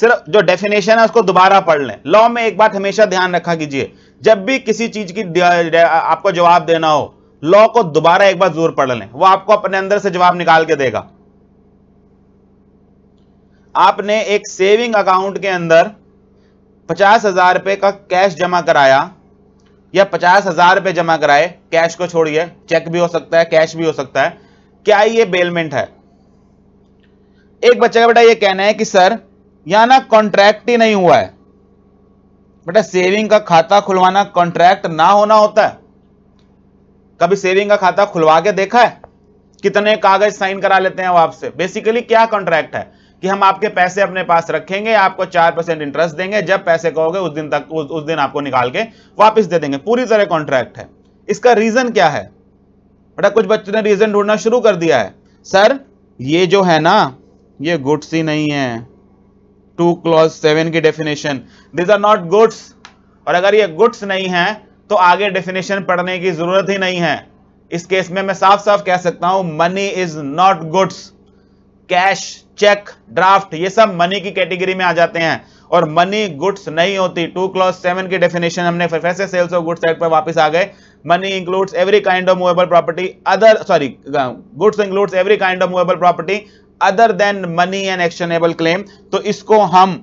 सिर्फ जो डेफिनेशन है उसको दोबारा पढ़ लें लॉ में एक बात हमेशा ध्यान रखा कीजिए जब भी किसी चीज की आपको जवाब देना हो लॉ को दोबारा एक बार जरूर पढ़ लें वो आपको अपने अंदर से जवाब निकाल के देगा आपने एक सेविंग अकाउंट के अंदर पचास हजार रुपए का कैश जमा कराया या पचास हजार रुपए जमा कराए कैश को छोड़िए चेक भी हो सकता है कैश भी हो सकता है क्या ये बेलमेंट है एक बच्चे का बेटा ये कहना है कि सर यहां ना कॉन्ट्रैक्ट ही नहीं हुआ है बेटा सेविंग का खाता खुलवाना कॉन्ट्रैक्ट ना होना होता है कभी सेविंग का खाता खुलवा के देखा है कितने कागज साइन करा लेते हैं वो आपसे बेसिकली क्या कॉन्ट्रैक्ट है कि हम आपके पैसे अपने पास रखेंगे आपको चार परसेंट इंटरेस्ट देंगे जब पैसे कहोगे उस दिन तक उस, उस दिन आपको निकाल के वापस दे देंगे पूरी तरह कॉन्ट्रैक्ट है इसका रीजन क्या है बेटा कुछ बच्चों ने रीजन ढूंढना शुरू कर दिया है सर ये जो है ना ये गुड्स ही नहीं है टू क्लॉज सेवन की definition these are not goods और अगर ये गुड्स नहीं है तो आगे डेफिनेशन पढ़ने की जरूरत ही नहीं है इस केस में मैं साफ साफ कह सकता हूं money is not goods cash cheque draft ये सब मनी की कैटेगरी में आ जाते हैं और मनी गुड्स नहीं होती टू क्लॉस सेवन की डेफिनेशन हमने फिर सेल्स और गुड्स एक्ट पर वापस आ गए money includes every kind of movable property other sorry goods includes every kind of movable property other than money and actionable claim तो इसको हम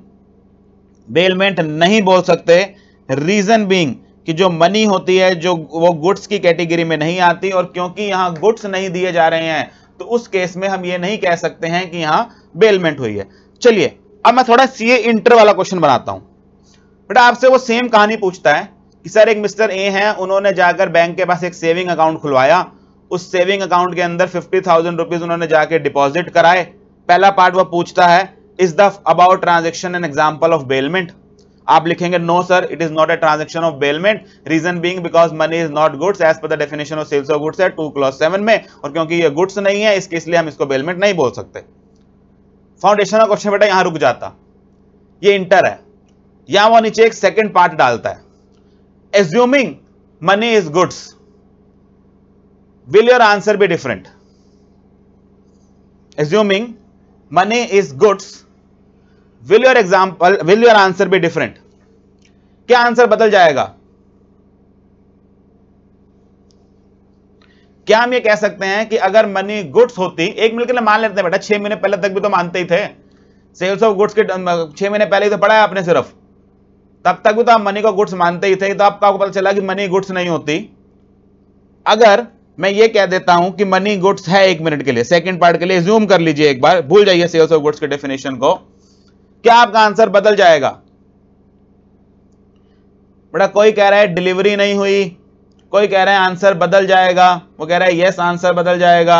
बेलमेंट नहीं बोल सकते रीजन बींग कि जो मनी होती है जो वो गुड्स की कैटेगरी में नहीं आती और क्योंकि यहां गुड्स नहीं दिए जा रहे हैं तो उस केस में हम ये नहीं कह सकते हैं कि यहां बेलमेंट हुई है चलिए अब मैं थोड़ा सीए इंटर वाला क्वेश्चन बनाता हूं बेटा आपसे वो सेम कहानी पूछता है कि सर एक मिस्टर ए हैं उन्होंने जाकर बैंक के पास एक सेविंग अकाउंट खुलवाया उस सेविंग अकाउंट के अंदर फिफ्टी थाउजेंड रुपीज उन्होंने जाकर डिपॉजिट कराए पहला पार्ट वह पूछता है is the about transaction an example of bailment आप लिखेंगे no sir it is not a transaction of bailment reason being because money is not goods as per the definition of sales of goods है two clause seven में और क्योंकि ये goods नहीं है इसके इसलिए हम इसको बेलमेंट नहीं बोल सकते फाउंडेशन का क्वेश्चन बेटा यहां रुक जाता ये इंटर है यहां वो नीचे एक सेकेंड पार्ट डालता है assuming money is goods will your answer भी different assuming money is goods will your example will your answer भी डिफरेंट क्या आंसर बदल जाएगा क्या हम ये कह सकते हैं कि अगर मनी गुड्स होती एक मिनट के लिए मान लेते हैं बेटा छह महीने पहले तक भी तो मानते ही थे सेल्स ऑफ गुड्स के छह महीने पहले ही तो पढ़ा है आपने सिर्फ तब तक भी तो आप मनी को गुड्स मानते ही थे तो आपको आपको पता चला कि मनी गुड्स नहीं होती अगर मैं ये कह देता हूं कि मनी गुड्स है एक मिनट के लिए सेकंड पार्ट के लिए जूम कर लीजिए एक बार भूल जाइए सेल्स ऑफ गुड्स के डेफिनेशन को क्या आपका आंसर बदल जाएगा बेटा कोई कह रहा है डिलीवरी नहीं हुई कोई कह रहा है आंसर बदल जाएगा वो कह रहा है यस आंसर बदल जाएगा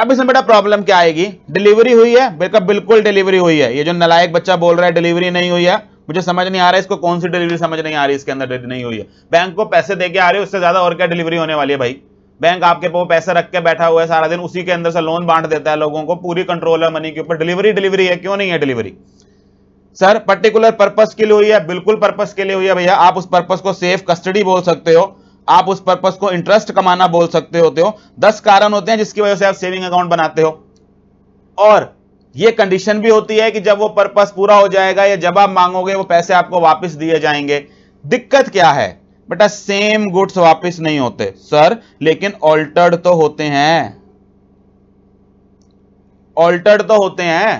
अब इसमें बेटा प्रॉब्लम क्या आएगी डिलीवरी हुई है बेटा बिल्कुल डिलीवरी हुई है ये जो नलायक बच्चा बोल रहा है डिलीवरी नहीं हुई है मुझे समझ नहीं आ रहा है इसको कौन सी डिलीवरी समझ नहीं आ रही इसके अंदर नहीं हुई है बैंक को पैसे दे के आ रहे हो उससे ज्यादा और क्या डिलीवरी होने वाली है भाई बैंक आपके पास पैसे रख के बैठा हुआ है सारा दिन उसी के अंदर से लोन बांट देता है लोगों को पूरी कंट्रोल है मनी के ऊपर डिलीवरी डिलीवरी है क्यों नहीं है डिलीवरी सर पर्टिकुलर पर्पस के लिए हुई है बिल्कुल पर्पस के लिए हुई है भैया आप उस पर्पस को सेफ कस्टडी बोल सकते हो आप उस पर्पस को इंटरेस्ट कमाना बोल सकते होते हो दस कारण होते हैं जिसकी वजह से आप सेविंग अकाउंट बनाते हो और ये कंडीशन भी होती है कि जब वो पर्पस पूरा हो जाएगा या जब आप मांगोगे वो पैसे आपको वापस दिए जाएंगे दिक्कत क्या है बेटा सेम गुड्स वापस नहीं होते सर लेकिन ऑल्टर्ड तो होते हैं ऑल्टर्ड तो होते हैं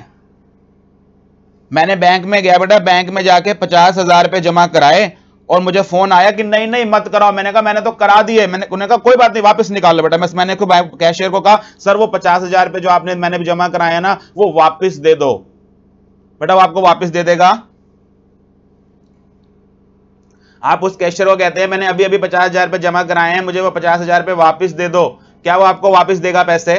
मैंने बैंक में गया बेटा बैंक में जाके पचास हजार रुपए जमा कराए और मुझे फोन आया कि नहीं नहीं मत कराओ मैंने कहा मैंने तो करा दिए मैंने उन्हें कहा कोई बात नहीं वापस निकाल लो बेटा मैं मैंने कैशियर को कहा सर वो पचास हजार रुपये जो आपने मैंने जमा कराया ना वो वापस दे दो बेटा वो आपको वापस दे देगा आप उस कैशियर को कहते हैं मैंने अभी अभी पचास हजार रुपए जमा कराए हैं मुझे वो पचास हजार रुपये वापिस दे दो क्या वो आपको वापस देगा पैसे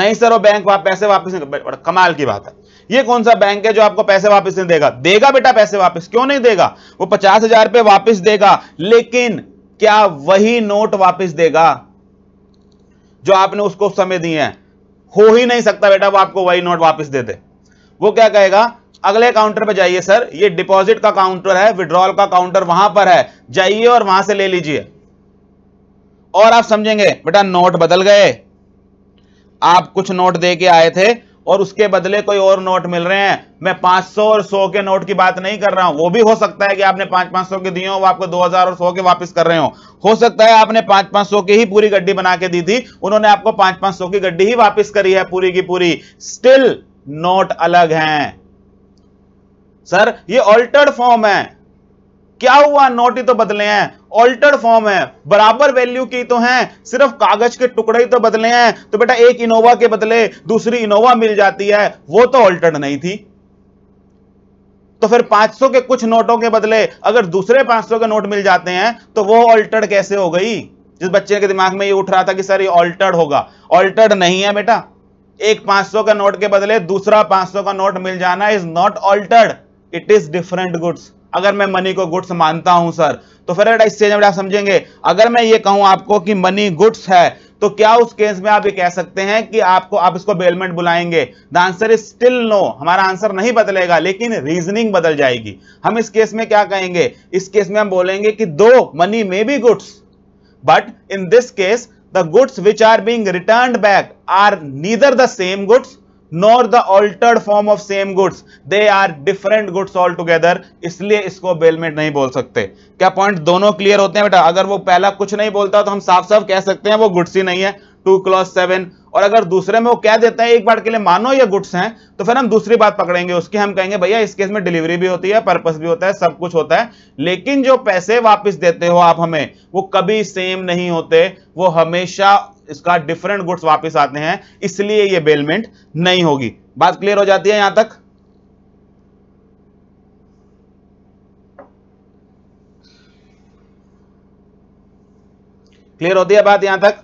नहीं सर वो बैंक वाप पैसे वापस नहीं कमाल की बात है ये कौन सा बैंक है जो आपको पैसे वापस नहीं देगा देगा बेटा पैसे वापस क्यों नहीं देगा वो पचास हजार रुपये वापिस देगा लेकिन क्या वही नोट वापस देगा जो आपने उसको समय दिए हैं हो ही नहीं सकता बेटा वो आपको वही नोट वापस दे दे वो क्या कहेगा अगले काउंटर पर जाइए सर ये डिपॉजिट का काउंटर है विड्रॉल का काउंटर वहां पर है जाइए और वहां से ले लीजिए और आप समझेंगे बेटा नोट बदल गए आप कुछ नोट दे के आए थे और उसके बदले कोई और नोट मिल रहे हैं मैं 500 और 100 के नोट की बात नहीं कर रहा हूं वो भी हो सकता है कि आपने 5 500 के दिए हो वो आपको 2000 और 100 के वापस कर रहे हो हो सकता है आपने 5 500 की ही पूरी गड्डी बना के दी थी उन्होंने आपको 5 500 की गड्डी ही वापस करी है पूरी की पूरी स्टिल नोट अलग हैं सर ये ऑल्टर्ड फॉर्म है क्या हुआ नोट ही तो बदले हैं ऑल्टर्ड फॉर्म है बराबर वैल्यू की तो हैं सिर्फ कागज के टुकड़े ही तो बदले हैं तो बेटा एक इनोवा के बदले दूसरी इनोवा मिल जाती है वो तो ऑल्टर्ड नहीं थी तो फिर 500 के कुछ नोटों के बदले अगर दूसरे 500 के नोट मिल जाते हैं तो वो ऑल्टर्ड कैसे हो गई जिस बच्चे के दिमाग में ये उठ रहा था कि सर ये ऑल्टर्ड होगा ऑल्टर्ड नहीं है बेटा एक 500 का नोट के बदले दूसरा 500 का नोट मिल जाना is not altered it is different goods अगर मैं मनी को गुड्स मानता हूं सर तो फिर चेंज में आप समझेंगे अगर मैं ये कहूं आपको कि मनी गुड्स है तो क्या उस केस में आप ये कह सकते हैं कि आपको आप इसको बेलमेंट बुलाएंगे the answer is still no हमारा आंसर नहीं बदलेगा लेकिन रीजनिंग बदल जाएगी हम इस केस में क्या कहेंगे इस केस में हम बोलेंगे कि though money may be goods but in this case the goods which are being return back are neither the same goods nor the altered form of same goods they are different goods altogether इसलिए इसको बेलमेट नहीं बोल सकते क्या point दोनों clear होते हैं बेटा अगर वो पहला कुछ नहीं बोलता तो हम साफ साफ कह सकते हैं वो गुड्स ही नहीं है टू क्लॉज सेवन और अगर दूसरे में वो कह देता है एक बार के लिए मानो ये गुड्स हैं तो फिर हम दूसरी बात पकड़ेंगे उसके हम कहेंगे भैया इस केस में डिलीवरी भी होती है पर्पस भी होता है सब कुछ होता है लेकिन जो पैसे वापस देते हो आप हमें वो कभी सेम नहीं होते वो हमेशा इसका डिफरेंट गुड्स वापस आते हैं इसलिए ये बेलमेंट नहीं होगी बात क्लियर हो जाती है यहां तक क्लियर होती है बात यहां तक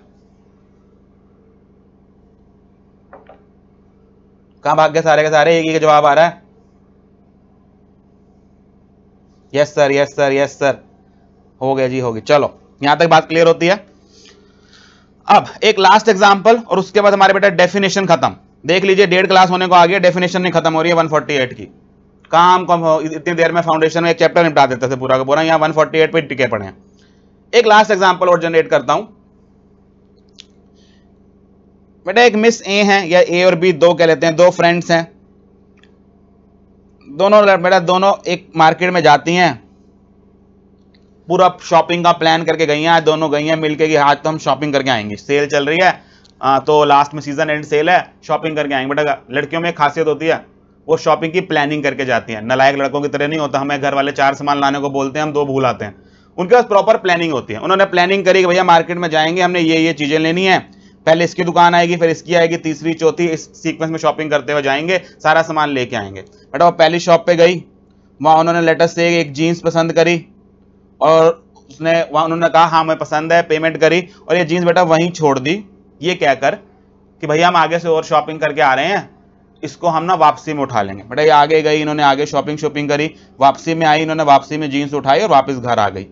कहां भाग गए सारे के सारे एक ही का जवाब आ रहा है yes sir yes sir yes sir हो गया जी होगी चलो यहां तक बात क्लियर होती है अब एक लास्ट एग्जाम्पल और उसके बाद हमारे बेटा डेफिनेशन खत्म देख लीजिए डेढ़ क्लास होने को आ गया डेफिनेशन नहीं खत्म हो रही है 148 की काम कम हो इतनी देर में फाउंडेशन में एक चैप्टर निपटा देते थे पूरा का पूरा यहाँ 148 पर टिके पड़े एक लास्ट एग्जाम्पल और जनरेट करता हूं बेटा एक मिस ए है या ए और बी दो कह लेते हैं दो फ्रेंड्स हैं दोनों बेटा दोनों एक मार्केट में जाती हैं पूरा शॉपिंग का प्लान करके गई हैं दोनों गई हैं मिलके कि आज तो हम शॉपिंग करके आएंगे सेल चल रही है आ, तो लास्ट में सीजन एंड सेल है शॉपिंग करके आएंगे बट लड़कियों में खासियत होती है वो शॉपिंग की प्लानिंग करके जाती है नलायक लड़कों की तरह नहीं होता हमें घर वाले चार सामान लाने को बोलते हैं हम दो भूल आते हैं उनके पास प्रॉपर प्लानिंग होती है उन्होंने प्लानिंग करी कि भैया मार्केट में जाएंगे हमने ये ये चीज़ें लेनी है पहले इसकी दुकान आएगी फिर इसकी आएगी तीसरी चौथी इस सीक्वेंस में शॉपिंग करते हुए जाएंगे सारा सामान लेके आएंगे बट वो पहली शॉप पे गई वहाँ उन्होंने लेटेस्ट से एक जीन्स पसंद करी और उसने वहाँ उन्होंने कहा हाँ मैं पसंद है पेमेंट करी और ये जीन्स बेटा वहीं छोड़ दी ये कहकर कि भैया हम आगे से और शॉपिंग करके आ रहे हैं इसको हम ना वापसी में उठा लेंगे बेटा ये आगे गई इन्होंने आगे शॉपिंग शॉपिंग करी वापसी में आई इन्होंने वापसी में जीन्स उठाई और वापस घर आ गई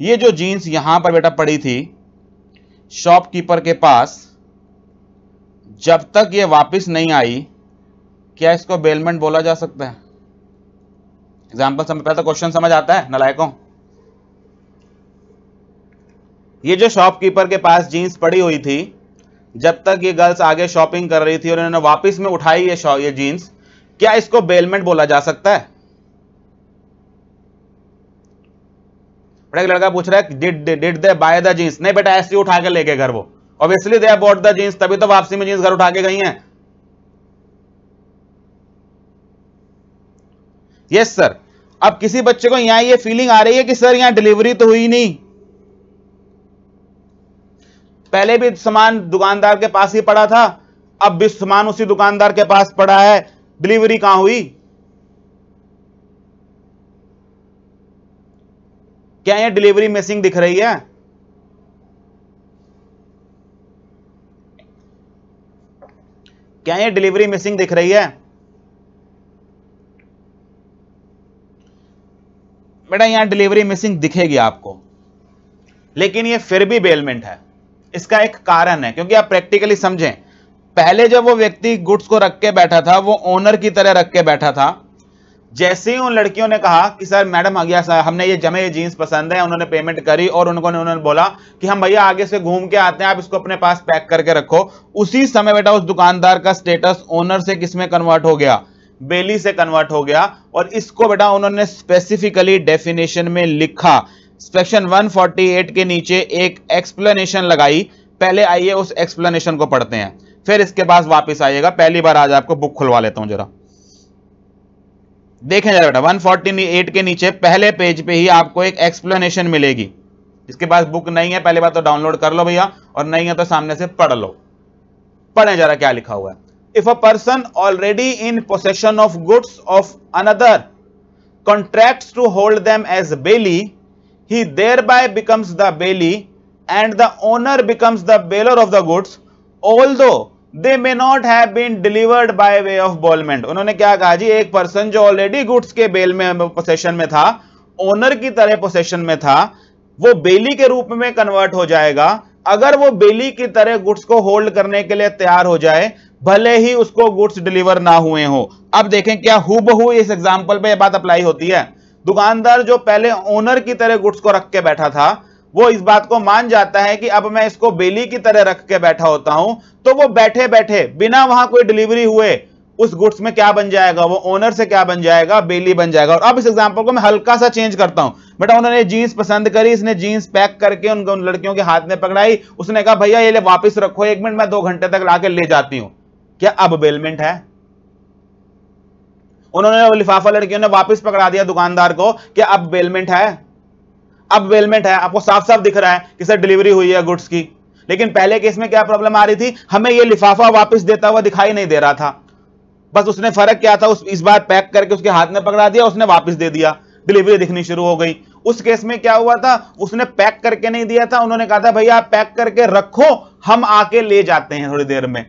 ये जो जीन्स यहाँ पर बेटा पड़ी थी शॉपकीपर के पास जब तक ये वापस नहीं आई क्या इसको बेलमेंट बोला जा सकता है एग्जाम्पल समझ पहले तो क्वेश्चन समझ आता है नलायकों ये जो शॉपकीपर के पास जीन्स पड़ी हुई थी जब तक ये गर्ल्स आगे शॉपिंग कर रही थी और इन्होंने वापस में उठाई ये ये जीन्स क्या इसको बेलमेंट बोला जा सकता है एक लड़का पूछ रहा है did did they buy the jeans नहीं बेटा ऐसी उठा के लेके घर वो obviously they bought the jeans तभी तो वापसी में जीन्स घर उठा के गई हैं यस सर अब किसी बच्चे को यहां ये फीलिंग आ रही है कि सर यहां डिलीवरी तो हुई नहीं पहले भी सामान दुकानदार के पास ही पड़ा था अब भी सामान उसी दुकानदार के पास पड़ा है डिलीवरी कहां हुई क्या यह डिलीवरी मिसिंग दिख रही है क्या यह डिलीवरी मिसिंग दिख रही है बेटा यहां डिलीवरी मिसिंग दिखेगी आपको लेकिन यह फिर भी बेलमेंट है इसका एक कारण है क्योंकि आप प्रैक्टिकली समझें पहले जब वो व्यक्ति गुड्स को रख के बैठा था वो ओनर की तरह रख के बैठा था जैसे ही उन लड़कियों ने कहा कि सर मैडम आ गया सर हमने ये जमे ये जीन्स पसंद है उन्होंने पेमेंट करी और उनको उन्होंने बोला कि हम भैया आगे से घूम के आते हैं आप इसको अपने पास पैक करके रखो उसी समय बेटा उस दुकानदार का स्टेटस ओनर से किसमें कन्वर्ट हो गया बेली से कन्वर्ट हो गया और इसको बेटा उन्होंने स्पेसिफिकली डेफिनेशन में लिखा सेक्शन 148 के नीचे एक एक्सप्लेनेशन लगाई पहले आइए उस एक्सप्लेनेशन को पढ़ते हैं फिर इसके पास वापस आइएगा पहली बार आज आपको बुक खुलवा लेता हूं जरा देखें जरा बेटा 148 के नीचे पहले पेज पे ही आपको एक एक्सप्लेनेशन मिलेगी इसके पास बुक नहीं है पहली बार तो डाउनलोड कर लो भैया और नहीं है तो सामने से पढ़ लो पढ़े जरा क्या लिखा हुआ है if a person already in possession of goods of another contract to hold them as bailee he thereby becomes the bailee and the owner becomes the bailer of the goods although they may not have been delivered by way of bailment उन्होंने क्या कहा जी एक person जो already goods के बेल में possession में था ओनर की तरह पोसेशन में था वो बेली के रूप में कन्वर्ट हो जाएगा अगर वो बेली की तरह गुड्स को होल्ड करने के लिए तैयार हो जाए भले ही उसको गुड्स डिलीवर ना हुए हो अब देखें क्या हु इस एग्जाम्पल पे बात अप्लाई होती है दुकानदार जो पहले ओनर की तरह गुड्स को रख के बैठा था वो इस बात को मान जाता है कि अब मैं इसको बेली की तरह रख के बैठा होता हूं तो वो बैठे बैठे बिना वहां कोई डिलीवरी हुए उस गुड्स में क्या बन जाएगा वो ओनर से क्या बन जाएगा बेली बन जाएगा और अब इस एग्जाम्पल को मैं हल्का सा चेंज करता हूं बेटा उन्होंने जीन्स पसंद करी इसने जींस पैक करके उनको उन लड़कियों के हाथ में पकड़ाई उसने कहा भैया ये ले वापस रखो एक मिनट मैं दो घंटे तक लाके ले जाती हूं क्या अब बेलमेंट है उन्होंने लिफाफा लड़कियों ने वापस पकड़ा दिया दुकानदार को कि अब बेलमेंट है अब बेलमेंट है आपको साफ साफ दिख रहा है कि सर डिलीवरी हुई है गुड्स की लेकिन पहले केस में क्या प्रॉब्लम आ रही थी हमें यह लिफाफा वापस देता हुआ दिखाई नहीं दे रहा था बस उसने फर्क क्या था उस इस बार पैक करके उसके हाथ में पकड़ा दिया उसने वापस दे दिया डिलीवरी दिखनी शुरू हो गई उस केस में क्या हुआ था उसने पैक करके नहीं दिया था उन्होंने कहा था भैया आप पैक करके रखो हम आके ले जाते हैं थोड़ी देर में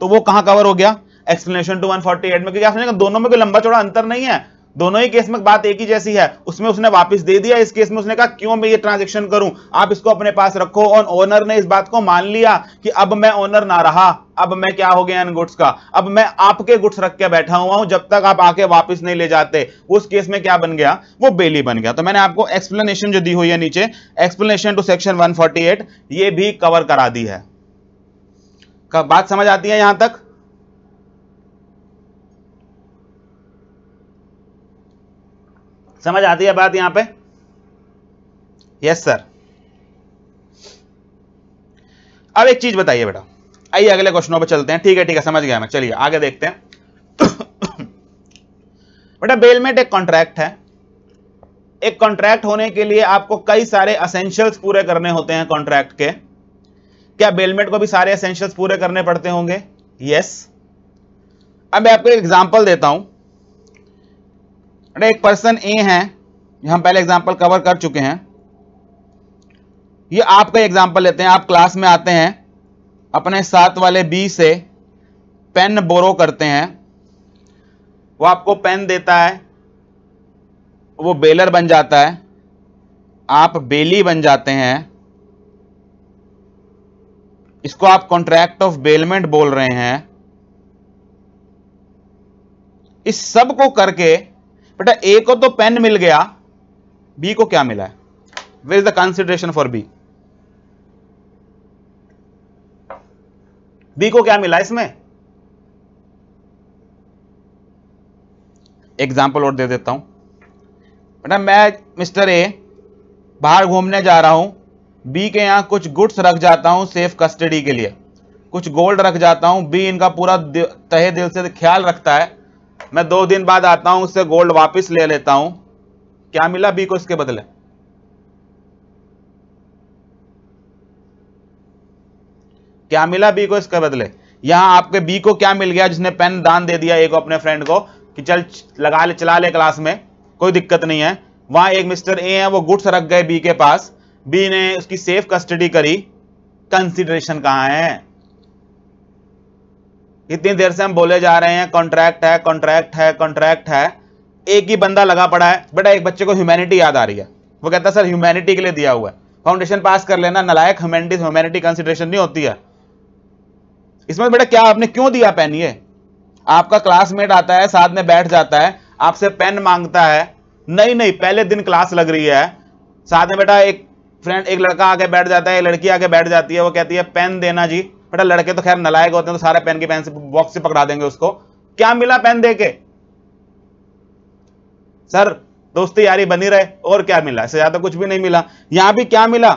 तो वो कहां कवर हो गया एक्सप्लेनेशन टू 148 में क्योंकि आप समझेगा दोनों में कोई लंबा चौड़ा अंतर नहीं है दोनों ही केस में बात एक ही जैसी है उसमें उसने वापस दे दिया इस केस में उसने कहा क्यों मैं ये ट्रांजेक्शन करूं आप इसको अपने पास रखो और ओनर ने इस बात को मान लिया कि अब मैं ओनर ना रहा अब मैं क्या हो गया इन गुड्स का अब मैं आपके गुड्स रख के बैठा हुआ हूं जब तक आप आके वापस नहीं ले जाते उस केस में क्या बन गया वो बेली बन गया तो मैंने आपको एक्सप्लेनेशन जो दी हुई है नीचे एक्सप्लेनेशन टू सेक्शन एट ये भी कवर करा दी है बात समझ आती है यहां तक समझ आती है बात यहां पे यस सर अब एक चीज बताइए बेटा आइए अगले क्वेश्चनों पर चलते हैं ठीक है ठीक है समझ गया मैं चलिए आगे देखते हैं बेटा बेलमेट एक कॉन्ट्रैक्ट है एक कॉन्ट्रैक्ट होने के लिए आपको कई सारे असेंशियल्स पूरे करने होते हैं कॉन्ट्रैक्ट के क्या बेलमेट को भी सारे असेंशियल्स पूरे करने पड़ते होंगे यस yes. अब मैं आपको एक एग्जांपल देता हूं अरे एक पर्सन ए है हम पहले एग्जाम्पल कवर कर चुके हैं ये आपका एग्जाम्पल लेते हैं आप क्लास में आते हैं अपने साथ वाले बी से पेन बोरो करते हैं वो आपको पेन देता है वो बेलर बन जाता है आप बेली बन जाते हैं इसको आप कॉन्ट्रैक्ट ऑफ बेलमेंट बोल रहे हैं इस सब को करके बेटा ए को तो पेन मिल गया बी को क्या मिला है where is the consideration for B B को क्या मिला इसमें एग्जाम्पल और दे देता हूं बेटा मैं मिस्टर ए बाहर घूमने जा रहा हूं बी के यहां कुछ गुड्स रख जाता हूं सेफ कस्टडी के लिए कुछ गोल्ड रख जाता हूं बी इनका पूरा तहे दिल से ख्याल रखता है मैं दो दिन बाद आता हूं उससे गोल्ड वापस ले लेता हूं क्या मिला बी को इसके बदले क्या मिला बी को इसके बदले यहां आपके बी को क्या मिल गया जिसने पेन दान दे दिया एक अपने फ्रेंड को कि चल लगा ले चला ले क्लास में कोई दिक्कत नहीं है वहां एक मिस्टर ए है वो गुड्स रख गए बी के पास बी ने उसकी सेफ कस्टडी करी कंसिडरेशन कहा है कितनी देर से हम बोले जा रहे हैं कॉन्ट्रैक्ट है कॉन्ट्रैक्ट है कॉन्ट्रैक्ट है एक ही बंदा लगा पड़ा है बेटा एक बच्चे को ह्यूमैनिटी याद आ रही है वो कहता है सर ह्यूमैनिटी के लिए दिया हुआ है फाउंडेशन पास कर लेना नलायक ह्यूमैनिटी ह्यूमैनिटी कंसिडरेशन नहीं होती है इसमें बेटा क्या आपने क्यों दिया पेन ये आपका क्लासमेट आता है साथ में बैठ जाता है आपसे पेन मांगता है नहीं नहीं पहले दिन क्लास लग रही है साथ में बेटा एक फ्रेंड एक लड़का आके बैठ जाता है एक लड़की आके बैठ जाती है वो कहती है पेन देना जी बेटा लड़के तो खैर नलायक होते हैं तो सारे पेन के पेन से बॉक्स से पकड़ा देंगे उसको क्या मिला पेन दे के सर दोस्ती यारी बनी रहे और क्या मिला इससे ज्यादा कुछ भी नहीं मिला यहां भी क्या मिला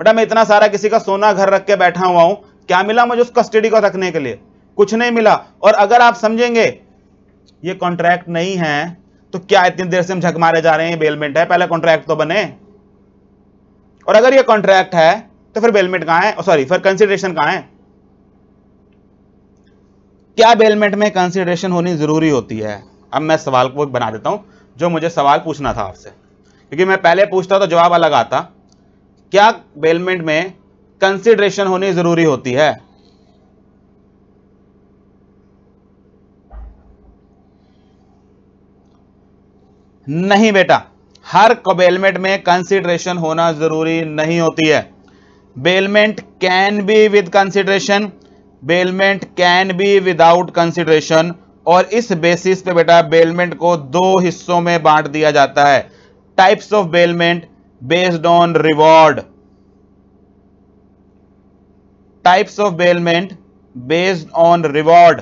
बेटा मैं इतना सारा किसी का सोना घर रख के बैठा हुआ हूं क्या मिला मुझे उस कस्टडी को रखने के लिए कुछ नहीं मिला और अगर आप समझेंगे ये कॉन्ट्रैक्ट नहीं है तो क्या इतनी देर से हम झक मारे जा रहे हैं बेलमेंट है पहले कॉन्ट्रैक्ट तो बने और अगर ये कॉन्ट्रैक्ट है तो फिर बेलमेंट कहां है सॉरी oh, फिर कंसिडरेशन कहां है क्या बेलमेंट में कंसिडरेशन होनी ज़रूरी होती है अब मैं सवाल को बना देता हूँ जो मुझे सवाल पूछना था आपसे क्योंकि मैं पहले पूछता तो जवाब अलग आता क्या बेलमेंट में कंसिडरेशन होनी ज़रूरी होती है नहीं बेटा हर बेलमेंट में कंसिडरेशन होना जरूरी नहीं होती है bailment can be with consideration bailment can be without consideration और इस बेसिस पे बेटा बेलमेंट को दो हिस्सों में बांट दिया जाता है types of bailment based on reward types of bailment based on reward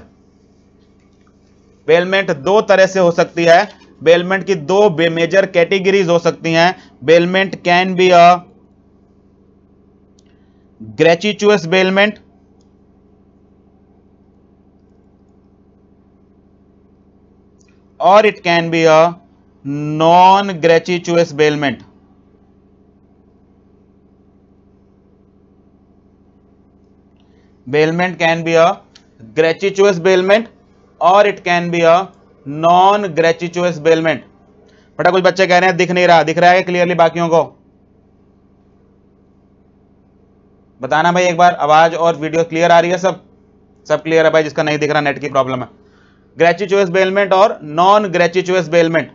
bailment दो तरह से हो सकती है बेलमेंट की दो मेजर कैटेगरीज हो सकती हैं bailment can be a gratuitous bailment और it can be a non gratuitous bailment bailment can be a gratuitous bailment और it can be a non gratuitous bailment बेटा कुछ बच्चे कह रहे हैं दिख नहीं रहा दिख रहा है क्लियरली बाकियों को बताना भाई एक बार आवाज और वीडियो क्लियर आ रही है सब सब क्लियर है भाई जिसका नहीं दिख रहा नेट की प्रॉब्लम है ग्रेचुचुअस बेलमेंट और नॉन ग्रेचुचुअस बेलमेंट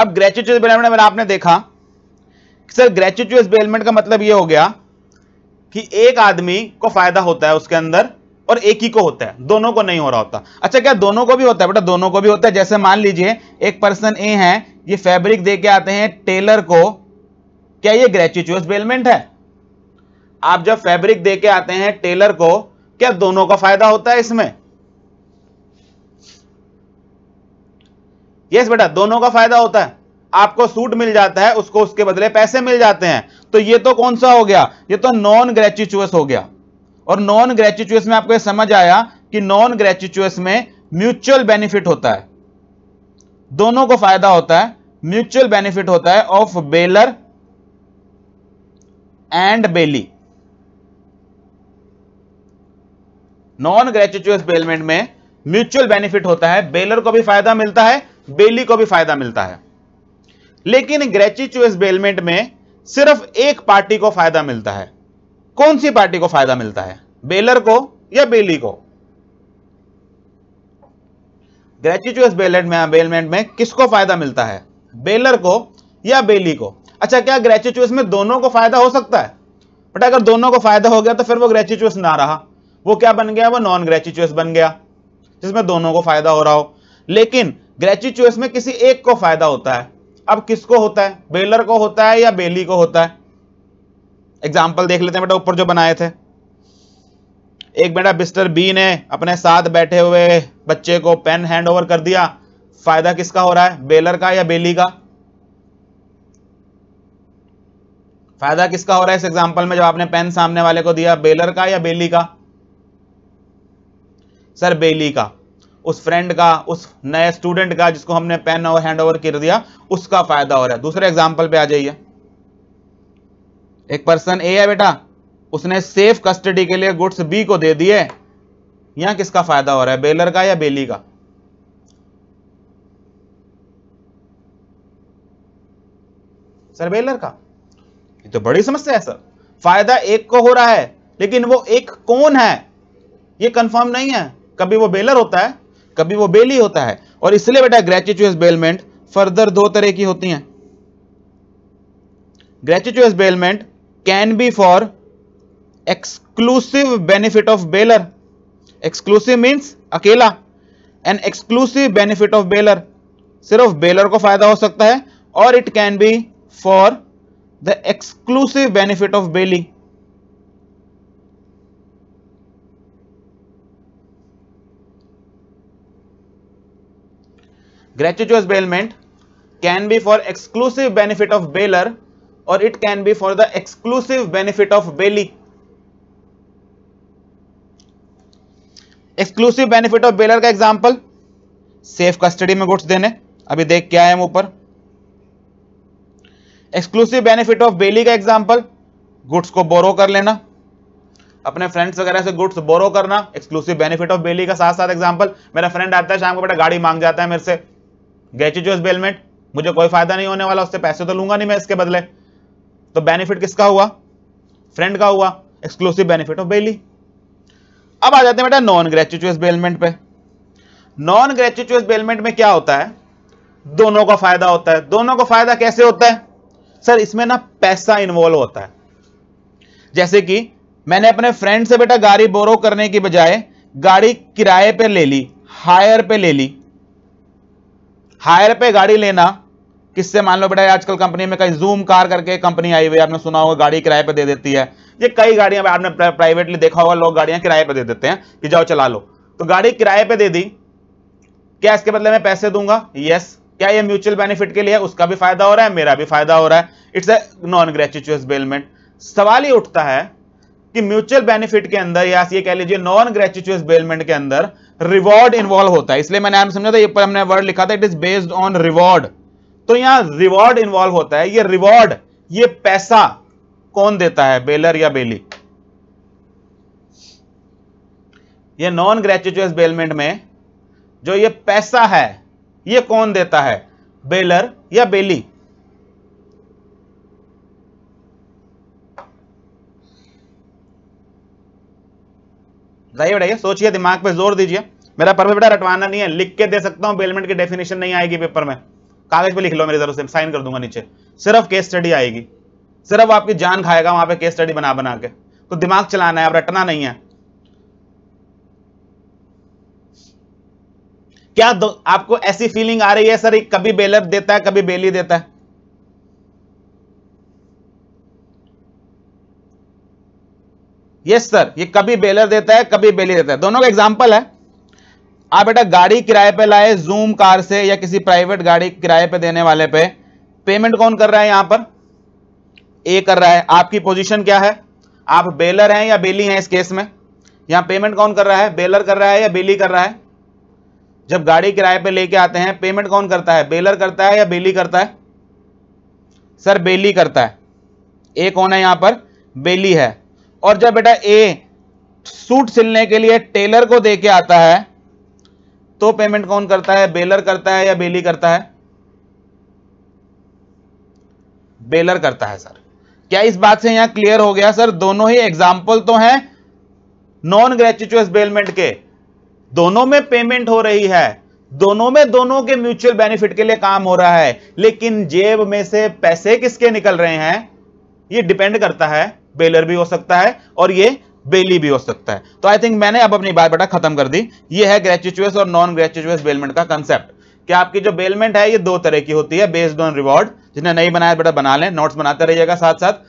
अब ग्रेचुचुअस बेलमेंट में आपने देखा सर ग्रेचुचुअस बेलमेंट का मतलब यह हो गया कि एक आदमी को फायदा होता है उसके अंदर और एक ही को होता है दोनों को नहीं हो रहा होता अच्छा क्या दोनों को भी होता है बेटा दोनों को भी होता है जैसे मान लीजिए एक पर्सन ए है ये फैब्रिक दे के आते हैं टेलर को क्या ये ग्रेचुचुअस बेलमेंट है आप जब फैब्रिक दे के आते हैं टेलर को क्या दोनों का फायदा होता है इसमें यस बेटा दोनों का फायदा होता है आपको सूट मिल जाता है उसको उसके बदले पैसे मिल जाते हैं तो ये तो कौन सा हो गया ये तो नॉन ग्रेचुचुअस हो गया और नॉन ग्रेचुचुअस में आपको समझ आया कि नॉन ग्रेचुचुअस में म्यूचुअल बेनिफिट होता है दोनों को फायदा होता है म्यूचुअल बेनिफिट होता है of bailor and bailee non gratuitous bailment में म्यूचुअल बेनिफिट होता है बेलर को भी फायदा मिलता है बेली को भी फायदा मिलता है लेकिन ग्रेचुअस बेलमेंट में सिर्फ एक पार्टी को फायदा मिलता है कौन सी पार्टी को फायदा मिलता है बेलर को या बेली को ग्रेचुअस बेलमेंट में बेलमेंट में किसको फायदा मिलता है बेलर को या बेली को अच्छा क्या ग्रेचुचुअस में दोनों को फायदा हो सकता है बट अगर दोनों को फायदा हो गया तो फिर वो ग्रेचुचुअस ना रहा वो क्या बन गया वो नॉन ग्रेचुचुअस बन गया जिसमें दोनों को फायदा हो रहा हो लेकिन ग्रेचुचुअस में किसी एक को फायदा होता है अब किसको होता है बेलर को होता है या बेली को होता है एग्जाम्पल देख लेते हैं बेटा ऊपर जो बनाए थे एक बेटा बिस्टर बी ने अपने साथ बैठे हुए बच्चे को पेन हैंड ओवर कर दिया फायदा किसका हो रहा है बेलर का या बेली का फायदा किसका हो रहा है इस एग्जाम्पल में जब आपने पेन सामने वाले को दिया बेलर का या बेली का सर बेली का उस फ्रेंड का उस नए स्टूडेंट का जिसको हमने पेन और हैंड ओवर कर दिया उसका फायदा हो रहा है दूसरे एग्जाम्पल पे आ जाइए एक पर्सन ए है बेटा उसने सेफ कस्टडी के लिए गुड्स बी को दे दिए यहां किसका फायदा हो रहा है बेलर का या बेली का सर बेलर का तो बड़ी समस्या है सर फायदा एक को हो रहा है लेकिन वो एक कौन है ये कंफर्म नहीं है कभी वो बेलर होता है कभी वो बेली होता है और इसलिए बेटा ग्रेचुअस बेलमेंट फर्दर दो तरह की होती है gratuitous bailment can be for exclusive benefit of bailor exclusive means अकेला an exclusive benefit of bailor सिर्फ बेलर को फायदा हो सकता है और it can be for the exclusive benefit of Bailey. Gratuitous bailment can be for exclusive benefit of bailer or it can be for the exclusive benefit of bailee. Exclusive benefit of bailor का example safe custody में goods देने अभी देख के आए हम ऊपर exclusive benefit of बेली का एग्जाम्पल गुड्स को बोरो कर लेना अपने फ्रेंड्स वगैरह से गुड्स बोरो करना एक्सक्लूसिव बेनिफिट ऑफ बेली का साथ साथ एग्जाम्पल मेरा फ्रेंड आता है शाम को बेटा गाड़ी मांग जाता है मेरे से गैचुचुअस बेलमेंट मुझे कोई फायदा नहीं होने वाला उससे पैसे तो लूंगा नहीं मैं इसके बदले तो बेनिफिट किसका हुआ फ्रेंड का हुआ एक्सक्लूसिव बेनिफिट ऑफ बेली अब आ जाते हैं बेटा नॉन ग्रेचुचुअस बेलमेंट पे नॉन ग्रेचुचुअस बेलमेंट में क्या होता है दोनों का फायदा होता है दोनों का फायदा कैसे होता है सर इसमें ना पैसा इन्वॉल्व होता है जैसे कि मैंने अपने फ्रेंड से बेटा गाड़ी बोरो करने की बजाय गाड़ी किराए पे ले ली हायर पे ले ली हायर पे गाड़ी लेना किससे मान लो बेटा आजकल कंपनी में कहीं जूम कार करके कंपनी आई हुई आपने सुना होगा गाड़ी किराए पे दे देती है ये कई गाड़ियां आपने प्राइवेटली देखा होगा लोग गाड़ियां किराए पे दे देते हैं कि जाओ चला लो तो गाड़ी किराए पे दे दी क्या इसके बदले में पैसे दूंगा यस क्या ये म्यूचुअल बेनिफिट के लिए उसका भी फायदा हो रहा है मेरा भी फायदा हो रहा है it's a non gratuitous bailment सवाल ही उठता है कि म्यूचुअल बेनिफिट के अंदर या ये कह लीजिए नॉन ग्रेचुअस बेलमेंट के अंदर रिवॉर्ड इन्वॉल्व होता है इसलिए मैंने आपने समझा था ये पर हमने वर्ड लिखा था it is based on reward तो यहां रिवॉर्ड इन्वॉल्व होता है ये रिवॉर्ड ये पैसा कौन देता है बेलर या बेली ये नॉन ग्रेचुअस बेलमेंट में जो ये पैसा है ये कौन देता है बेलर या बेली बताइए बढ़ाइए सोचिए दिमाग पे जोर दीजिए मेरा पर्पज बेटा रटवाना नहीं है लिख के दे सकता हूं बेलमेंट की डेफिनेशन नहीं आएगी पेपर में कागज पे लिख लो मेरी तरफ से साइन कर दूंगा नीचे सिर्फ केस स्टडी आएगी सिर्फ आपकी जान खाएगा वहां पे केस स्टडी बना बना के तो दिमाग चलाना है अब रटना नहीं है क्या आपको ऐसी फीलिंग आ रही है सर कभी बेलर देता है कभी बेली देता है यस yes, सर ये कभी बेलर देता है कभी बेली देता है दोनों का एग्जाम्पल है आप बेटा गाड़ी किराए पे लाए जूम कार से या किसी प्राइवेट गाड़ी किराए पे देने वाले पे पेमेंट कौन कर रहा है यहां पर ए कर रहा है आपकी पोजीशन क्या है आप बेलर हैं या बेली हैं इस केस में यहां पेमेंट कौन कर रहा है बेलर कर रहा है या बेली कर रहा है जब गाड़ी किराए पे लेके आते हैं पेमेंट कौन करता है बेलर करता है या बेली करता है सर बेली करता है ए कौन है यहां पर बेली है और जब बेटा ए सूट सिलने के लिए टेलर को देके आता है तो पेमेंट कौन करता है बेलर करता है या बेली करता है बेलर करता है सर क्या इस बात से यहां क्लियर हो गया सर दोनों ही एग्जाम्पल तो हैं नॉन ग्रेचुअस बेलमेंट के दोनों में पेमेंट हो रही है दोनों में दोनों के म्यूचुअल बेनिफिट के लिए काम हो रहा है लेकिन जेब में से पैसे किसके निकल रहे हैं ये डिपेंड करता है बेलर भी हो सकता है और ये बेली भी हो सकता है तो आई थिंक मैंने अब अपनी बात बेटा खत्म कर दी ये है ग्रेचुचुअस और नॉन ग्रेचुचुअस बेलमेंट का कंसेप्ट कि आपकी जो बेलमेंट है ये दो तरह की होती है बेस्ड ऑन रिवॉर्ड जिन्हें नहीं बनाया बेटा बना लें नोट्स बनाते रहिएगा साथ साथ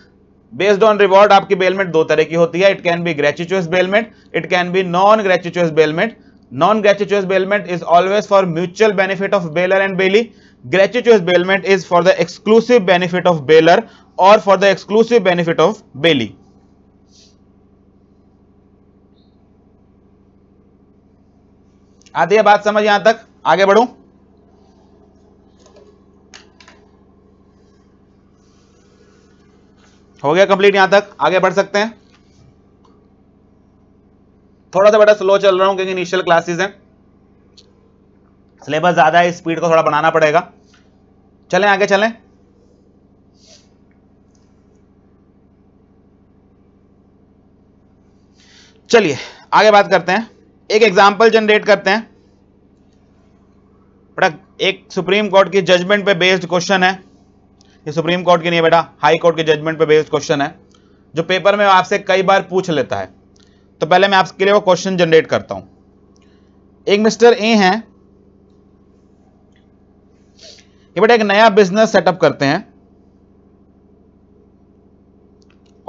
बेस्ड ऑन रिवॉर्ड आपकी बेलमेंट दो तरह की होती है it can be gratuitous bailment it can be non gratuitous bailment Non-gratuitous bailment is always for mutual benefit of bailer and bailee. Gratuitous bailment is for the exclusive benefit of bailer or for the exclusive benefit of bailee. आती है बात समझ यहां तक आगे बढ़ू हो गया कंप्लीट यहां तक आगे बढ़ सकते हैं थोड़ा सा बेटा स्लो चल रहा हूं क्योंकि इनिशियल क्लासेस हैं सिलेबस ज्यादा है स्पीड को थोड़ा बनाना पड़ेगा चलें आगे चलें चलिए आगे बात करते हैं एक एग्जाम्पल जनरेट करते हैं बेटा एक सुप्रीम कोर्ट की जजमेंट पे बेस्ड क्वेश्चन है ये सुप्रीम कोर्ट की नहीं है बेटा हाई कोर्ट के जजमेंट पे बेस्ड क्वेश्चन है जो पेपर में आपसे कई बार पूछ लेता है तो पहले मैं आपके लिए वो क्वेश्चन जनरेट करता हूं एक मिस्टर ए हैं ये बेटा एक नया बिजनेस सेटअप करते हैं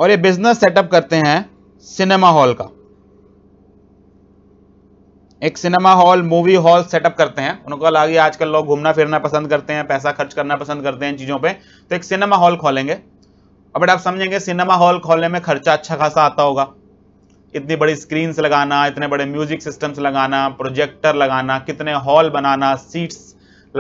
और ये बिजनेस सेटअप करते हैं सिनेमा हॉल का एक cinema hall movie hall setup करते हैं उनको लागे आजकल लोग घूमना फिरना पसंद करते हैं पैसा खर्च करना पसंद करते हैं चीज़ों पे तो एक सिनेमा हॉल खोलेंगे अब आप समझेंगे सिनेमा हॉल खोलने में खर्चा अच्छा खासा आता होगा इतनी बड़ी स्क्रीन्स लगाना इतने बड़े म्यूजिक सिस्टम्स लगाना प्रोजेक्टर लगाना कितने हॉल बनाना सीट्स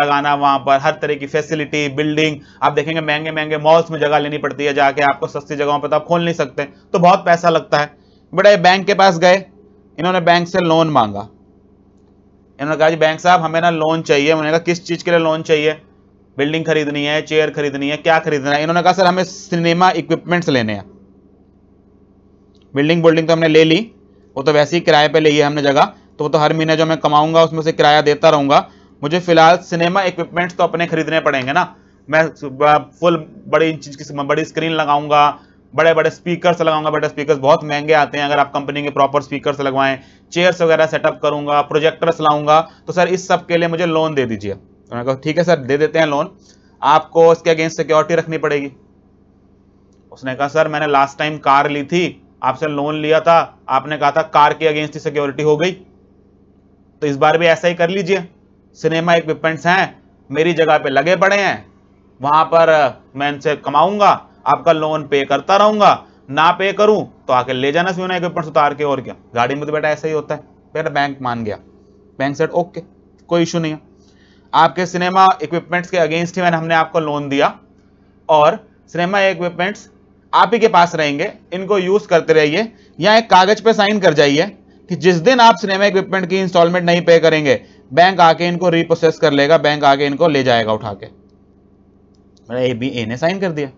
लगाना वहाँ पर हर तरह की फैसिलिटी बिल्डिंग आप देखेंगे महंगे महंगे मॉल्स में जगह लेनी पड़ती है जाके आपको सस्ती जगहों पर तो आप खोल नहीं सकते तो बहुत पैसा लगता है बेटा बैंक के पास गए इन्होंने बैंक से लोन मांगा इन्होंने कहा जी बैंक साहब हमें ना लोन चाहिए उन्होंने कहा किस चीज़ के लिए लोन चाहिए बिल्डिंग खरीदनी है चेयर खरीदनी है क्या खरीदना है इन्होंने कहा सर हमें सिनेमा इक्विपमेंट्स लेने हैं बिल्डिंग बिल्डिंग तो हमने ले ली वो तो वैसे ही किराए पे ली है हमने जगह तो वो तो हर महीने जो मैं कमाऊंगा उसमें से किराया देता रहूंगा मुझे फिलहाल सिनेमा इक्विपमेंट्स तो अपने खरीदने पड़ेंगे ना मैं फुल बड़ी इंच की बड़ी स्क्रीन लगाऊंगा बड़े बड़े स्पीकर्स लगाऊंगा बड़े स्पीकर्स बहुत महंगे आते हैं अगर आप कंपनी के प्रॉपर स्पीकर्स लगवाएं चेयर्स वगैरह सेटअप करूंगा प्रोजेक्टर्स लाऊंगा तो सर इस सब के लिए मुझे लोन दे दीजिए तो मैं कहा ठीक है सर दे देते हैं लोन आपको उसके अगेंस्ट सिक्योरिटी रखनी पड़ेगी उसने कहा सर मैंने लास्ट टाइम कार ली थी आपसे लोन लिया था आपने कहा था कार के अगेंस्ट ही सिक्योरिटी हो गई तो इस बार भी ऐसा ही कर लीजिए सिनेमा इक्विपमेंट्स हैं मेरी जगह पे लगे पड़े हैं वहां पर मैं इनसे कमाऊंगा आपका लोन पे करता रहूंगा ना पे करूं तो आके ले जाना सीना इक्विपमेंट्स उतार के और क्या गाड़ी में तो बेटा ऐसा ही होता है बेटा बैंक मान गया बैंक सेट ओके कोई इशू नहीं है आपके सिनेमा इक्विपमेंट्स के अगेंस्ट ही मैंने हमने आपको लोन दिया और सिनेमा इक्विपमेंट्स आप ही के पास रहेंगे इनको यूज करते रहिए या एक कागज पे साइन कर जाइए कि जिस दिन आप सिनेमा इक्विपमेंट की इंस्टॉलमेंट नहीं पे करेंगे बैंक आके इनको रिप्रोसेस कर लेगा बैंक आके इनको ले जाएगा उठा के ए बी ए ने साइन कर दिया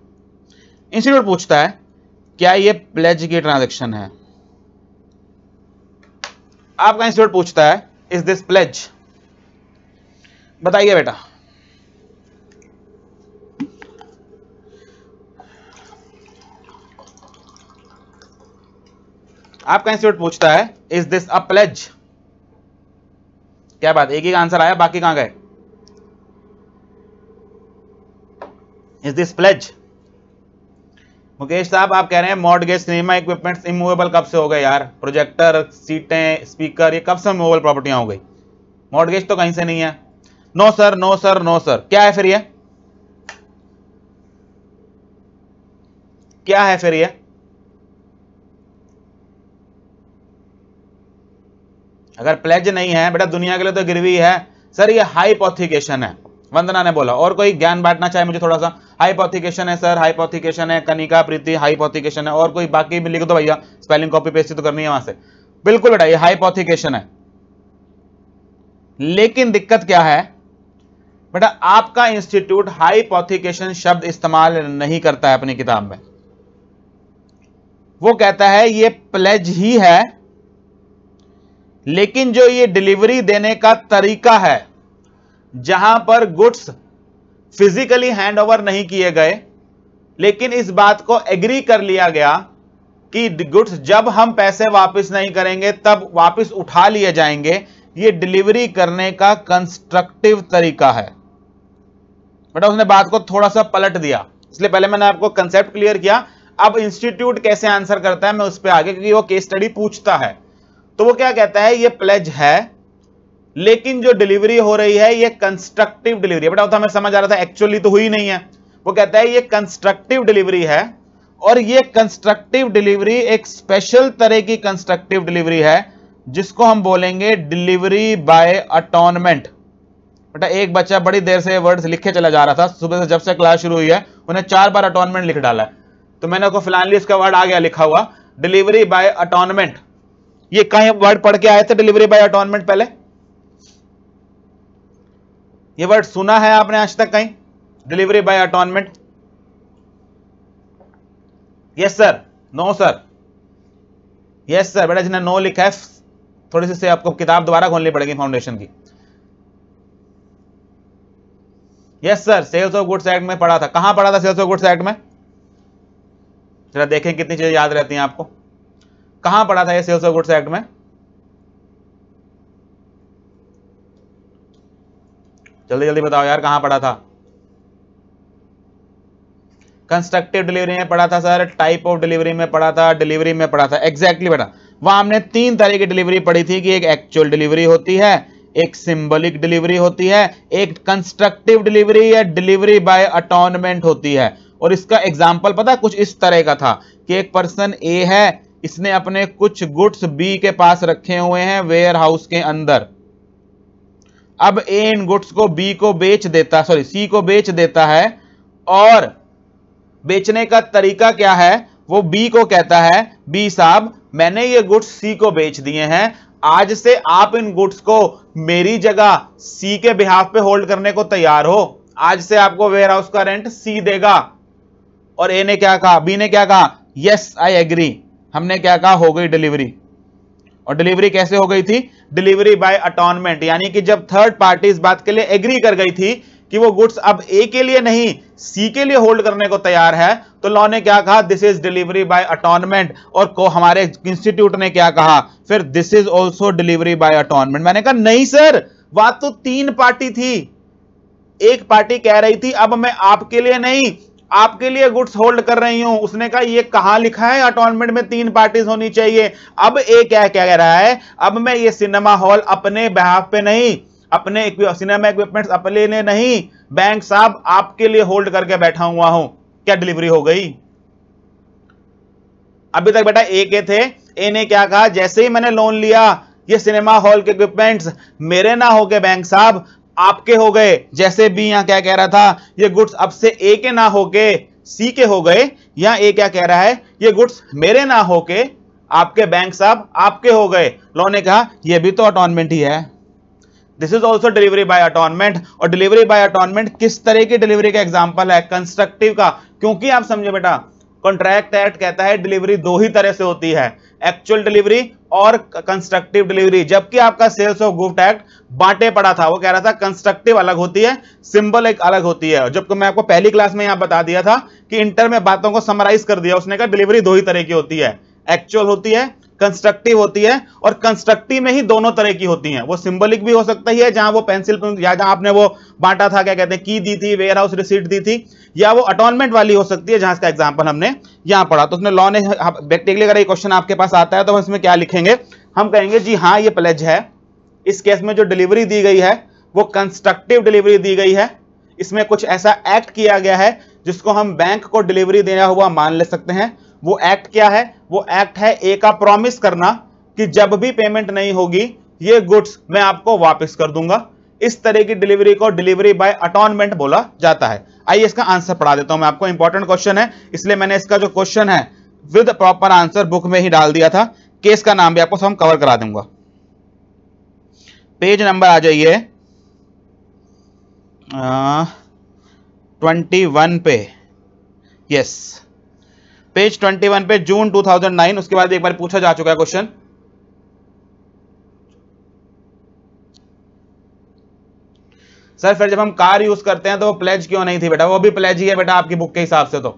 इंस्टीट्यूट पूछता है क्या ये प्लेज की ट्रांजेक्शन है आपका इंस्टीट्यूट पूछता है इज दिस प्लेज बताइए बेटा आपका इंस्टीट्यूट पूछता है इज दिस अ प्लेज क्या बात एक ही आंसर आया बाकी कहां गए इज दिस प्लेज मुकेश साहब आप कह रहे हैं मॉडगेज सिनेमा इक्विपमेंट इमूवेबल कब से हो गए यार प्रोजेक्टर सीटें स्पीकर ये कब से मूवेबल प्रॉपर्टियां हो गई मॉडगेज तो कहीं से नहीं है no sir no sir no sir क्या है फिर ये क्या है फिर ये अगर प्लेज नहीं है बेटा दुनिया के लिए तो गिरवी है सर ये हाइपोथिकेशन है वंदना ने बोला और कोई ज्ञान बांटना चाहे मुझे थोड़ा सा हाइपोथिकेशन है सर हाइपोथिकेशन है कनिका प्रीति हाइपोथिकेशन है और कोई बाकी लिख दो भैया स्पेलिंग कॉपी पेस्ट तो करनी है वहां से बिल्कुल बेटा ये हाइपोथिकेशन है लेकिन दिक्कत क्या है बेटा आपका इंस्टीट्यूट हाइपोथिकेशन शब्द इस्तेमाल नहीं करता है अपनी किताब में वो कहता है ये प्लेज ही है लेकिन जो ये डिलीवरी देने का तरीका है जहां पर गुड्स फिजिकली हैंडओवर नहीं किए गए लेकिन इस बात को एग्री कर लिया गया कि गुड्स जब हम पैसे वापस नहीं करेंगे तब वापस उठा लिए जाएंगे ये डिलीवरी करने का कंस्ट्रक्टिव तरीका है बेटा उसने बात को थोड़ा सा पलट दिया इसलिए पहले मैंने आपको कंसेप्ट क्लियर किया अब इंस्टीट्यूट कैसे आंसर करता है मैं उस पर आगे क्योंकि वो केस स्टडी पूछता है तो वो क्या कहता है ये प्लेज है लेकिन जो डिलीवरी हो रही है ये कंस्ट्रक्टिव डिलीवरी बेटा हमें समझ आ रहा था एक्चुअली तो हुई नहीं है वो कहता है ये कंस्ट्रक्टिव डिलीवरी है और ये कंस्ट्रक्टिव डिलीवरी एक स्पेशल तरह की कंस्ट्रक्टिव डिलीवरी है जिसको हम बोलेंगे डिलीवरी बाय अटोनमेंट बेटा एक बच्चा बड़ी देर से वर्ड्स लिखे चला जा रहा था सुबह से जब से क्लास शुरू हुई है उन्हें चार बार अटोनमेंट लिख डाला है तो मैंने उसको फिलहाल इसका वर्ड आ गया लिखा हुआ डिलीवरी बाय अटोनमेंट ये कहा वर्ड पढ़ के आए थे डिलीवरी बाय अटोनमेंट पहले ये वर्ड सुना है आपने आज तक कहीं delivery by attornment yes sir no sir yes sir बेटा जिन्हें नो लिखा है थोड़ी सी से आपको किताब दोबारा खोलनी पड़ेगी फाउंडेशन की yes sir sales of goods act में पढ़ा था कहां पढ़ा था सेल्स ऑफ गुड्स एक्ट में जरा देखें कितनी चीजें याद रहती हैं आपको कहां पड़ा था ये सेल्स ऑफ गुड्स एक्ट में जल्दी जल्दी बताओ यार कहां पड़ा था कंस्ट्रक्टिव डिलीवरी में पड़ा था सर टाइप ऑफ डिलीवरी में पड़ा था डिलीवरी में पड़ा था एग्जैक्टली exactly पड़ा वहां हमने तीन तरह की डिलीवरी पढ़ी थी कि एक एक्चुअल डिलीवरी होती है एक सिंबलिक डिलीवरी होती है एक कंस्ट्रक्टिव डिलीवरी या डिलीवरी बाय अटोनमेंट होती है और इसका एग्जाम्पल पता कुछ इस तरह का था कि एक पर्सन ए है इसने अपने कुछ गुड्स बी के पास रखे हुए हैं वेयर हाउस के अंदर अब ए इन गुड्स को बी को बेच देता सॉरी सी को बेच देता है और बेचने का तरीका क्या है वो बी को कहता है बी साहब मैंने ये गुड्स सी को बेच दिए हैं आज से आप इन गुड्स को मेरी जगह सी के बिहाफ पे होल्ड करने को तैयार हो आज से आपको वेयर हाउस का रेंट सी देगा और ए ने क्या कहा बी ने क्या कहा यस आई एग्री हमने क्या कहा हो गई डिलीवरी और डिलीवरी कैसे हो गई थी डिलीवरी बाय अटोनमेंट यानी कि जब थर्ड पार्टी इस बात के लिए एग्री कर गई थी कि वो गुड्स अब ए के लिए नहीं सी के लिए होल्ड करने को तैयार है तो लॉ ने क्या कहा this is delivery by attornment और को हमारे इंस्टीट्यूट ने क्या कहा फिर this is also delivery by attornment मैंने कहा नहीं सर बात तो तीन पार्टी थी एक पार्टी कह रही थी अब मैं आपके लिए नहीं आपके लिए गुड्स होल्ड कर रही हूं उसने कहा ये कहां लिखा है अटोनमेंट में तीन पार्टीज होनी चाहिए अब ए क्या कह रहा है अब मैं ये सिनेमा हॉल अपने बिहाफ पे नहीं अपने सिनेमा इक्विपमेंट अपने लिए नहीं बैंक साहब आपके लिए होल्ड करके बैठा हुआ हूं क्या डिलीवरी हो गई अभी तक बेटा ए के थे ए ने क्या कहा जैसे ही मैंने लोन लिया ये सिनेमा हॉल के इक्विपमेंट्स मेरे ना होके बैंक साहब आपके हो गए जैसे बी यहां क्या कह रहा था ये गुड्स अब से ए के ना होके सी के हो गए यहां ए क्या कह रहा है ये गुड्स मेरे ना होके आपके बैंक साहब आपके हो गए लॉ ने कहा यह भी तो अटोनमेंट ही है this is also delivery by attornment और डिलीवरी बाय अटोनमेंट किस तरह की डिलीवरी का एग्जाम्पल है कंस्ट्रक्टिव का क्योंकि आप समझे बेटा कॉन्ट्रैक्ट एक्ट कहता है डिलीवरी दो ही तरह से होती है एक्चुअल डिलीवरी और कंस्ट्रक्टिव डिलीवरी जबकि आपका सेल्स ऑफ गुफ्ट एक्ट बांटे पड़ा था वो कह रहा था कंस्ट्रक्टिव अलग होती है सिंबल एक अलग होती है जबकि मैं आपको पहली क्लास में यहां बता दिया था कि इंटर में बातों को समराइज कर दिया उसने कहा डिलीवरी दो ही तरह की होती है एक्चुअल होती है कंस्ट्रक्टिव होती है और कंस्ट्रक्टिव में ही दोनों तरह की होती हैं वो सिंबलिक भी हो सकता ही है जहां वो पेंसिल या जहां आपने वो बांटा था क्या कहते हैं की दी थी वेयर हाउस रिसीट दी थी या वो अटोनमेंट वाली हो सकती है जहां इसका एग्जाम्पल हमने यहां पढ़ा तो उसने लॉ ने प्रैक्टिकली अगर ये क्वेश्चन आपके पास आता है तो हम इसमें क्या लिखेंगे हम कहेंगे जी हाँ ये प्लेज है इस केस में जो डिलीवरी दी गई है वो कंस्ट्रक्टिव डिलीवरी दी गई है इसमें कुछ ऐसा एक्ट किया गया है जिसको हम बैंक को डिलीवरी देना हुआ मान ले सकते हैं वो एक्ट क्या है वो एक्ट है ए का प्रॉमिस करना कि जब भी पेमेंट नहीं होगी ये गुड्स मैं आपको वापस कर दूंगा इस तरह की डिलीवरी को डिलीवरी बाय अटोनमेंट बोला जाता है आइए इसका आंसर पढ़ा देता हूं मैं आपको इंपॉर्टेंट क्वेश्चन है इसलिए मैंने इसका जो क्वेश्चन है विद प्रॉपर आंसर बुक में ही डाल दिया था केस का नाम भी आपको सब कवर करा दूंगा पेज नंबर आ जाइए ट्वेंटी वन पे यस पेज 21 पे जून 2009 उसके बाद एक बार पूछा जा चुका है क्वेश्चन सर फिर जब हम कार यूज करते हैं तो वो प्लेज क्यों नहीं थी बेटा वो भी प्लेज ही है बेटा आपकी बुक के हिसाब से तो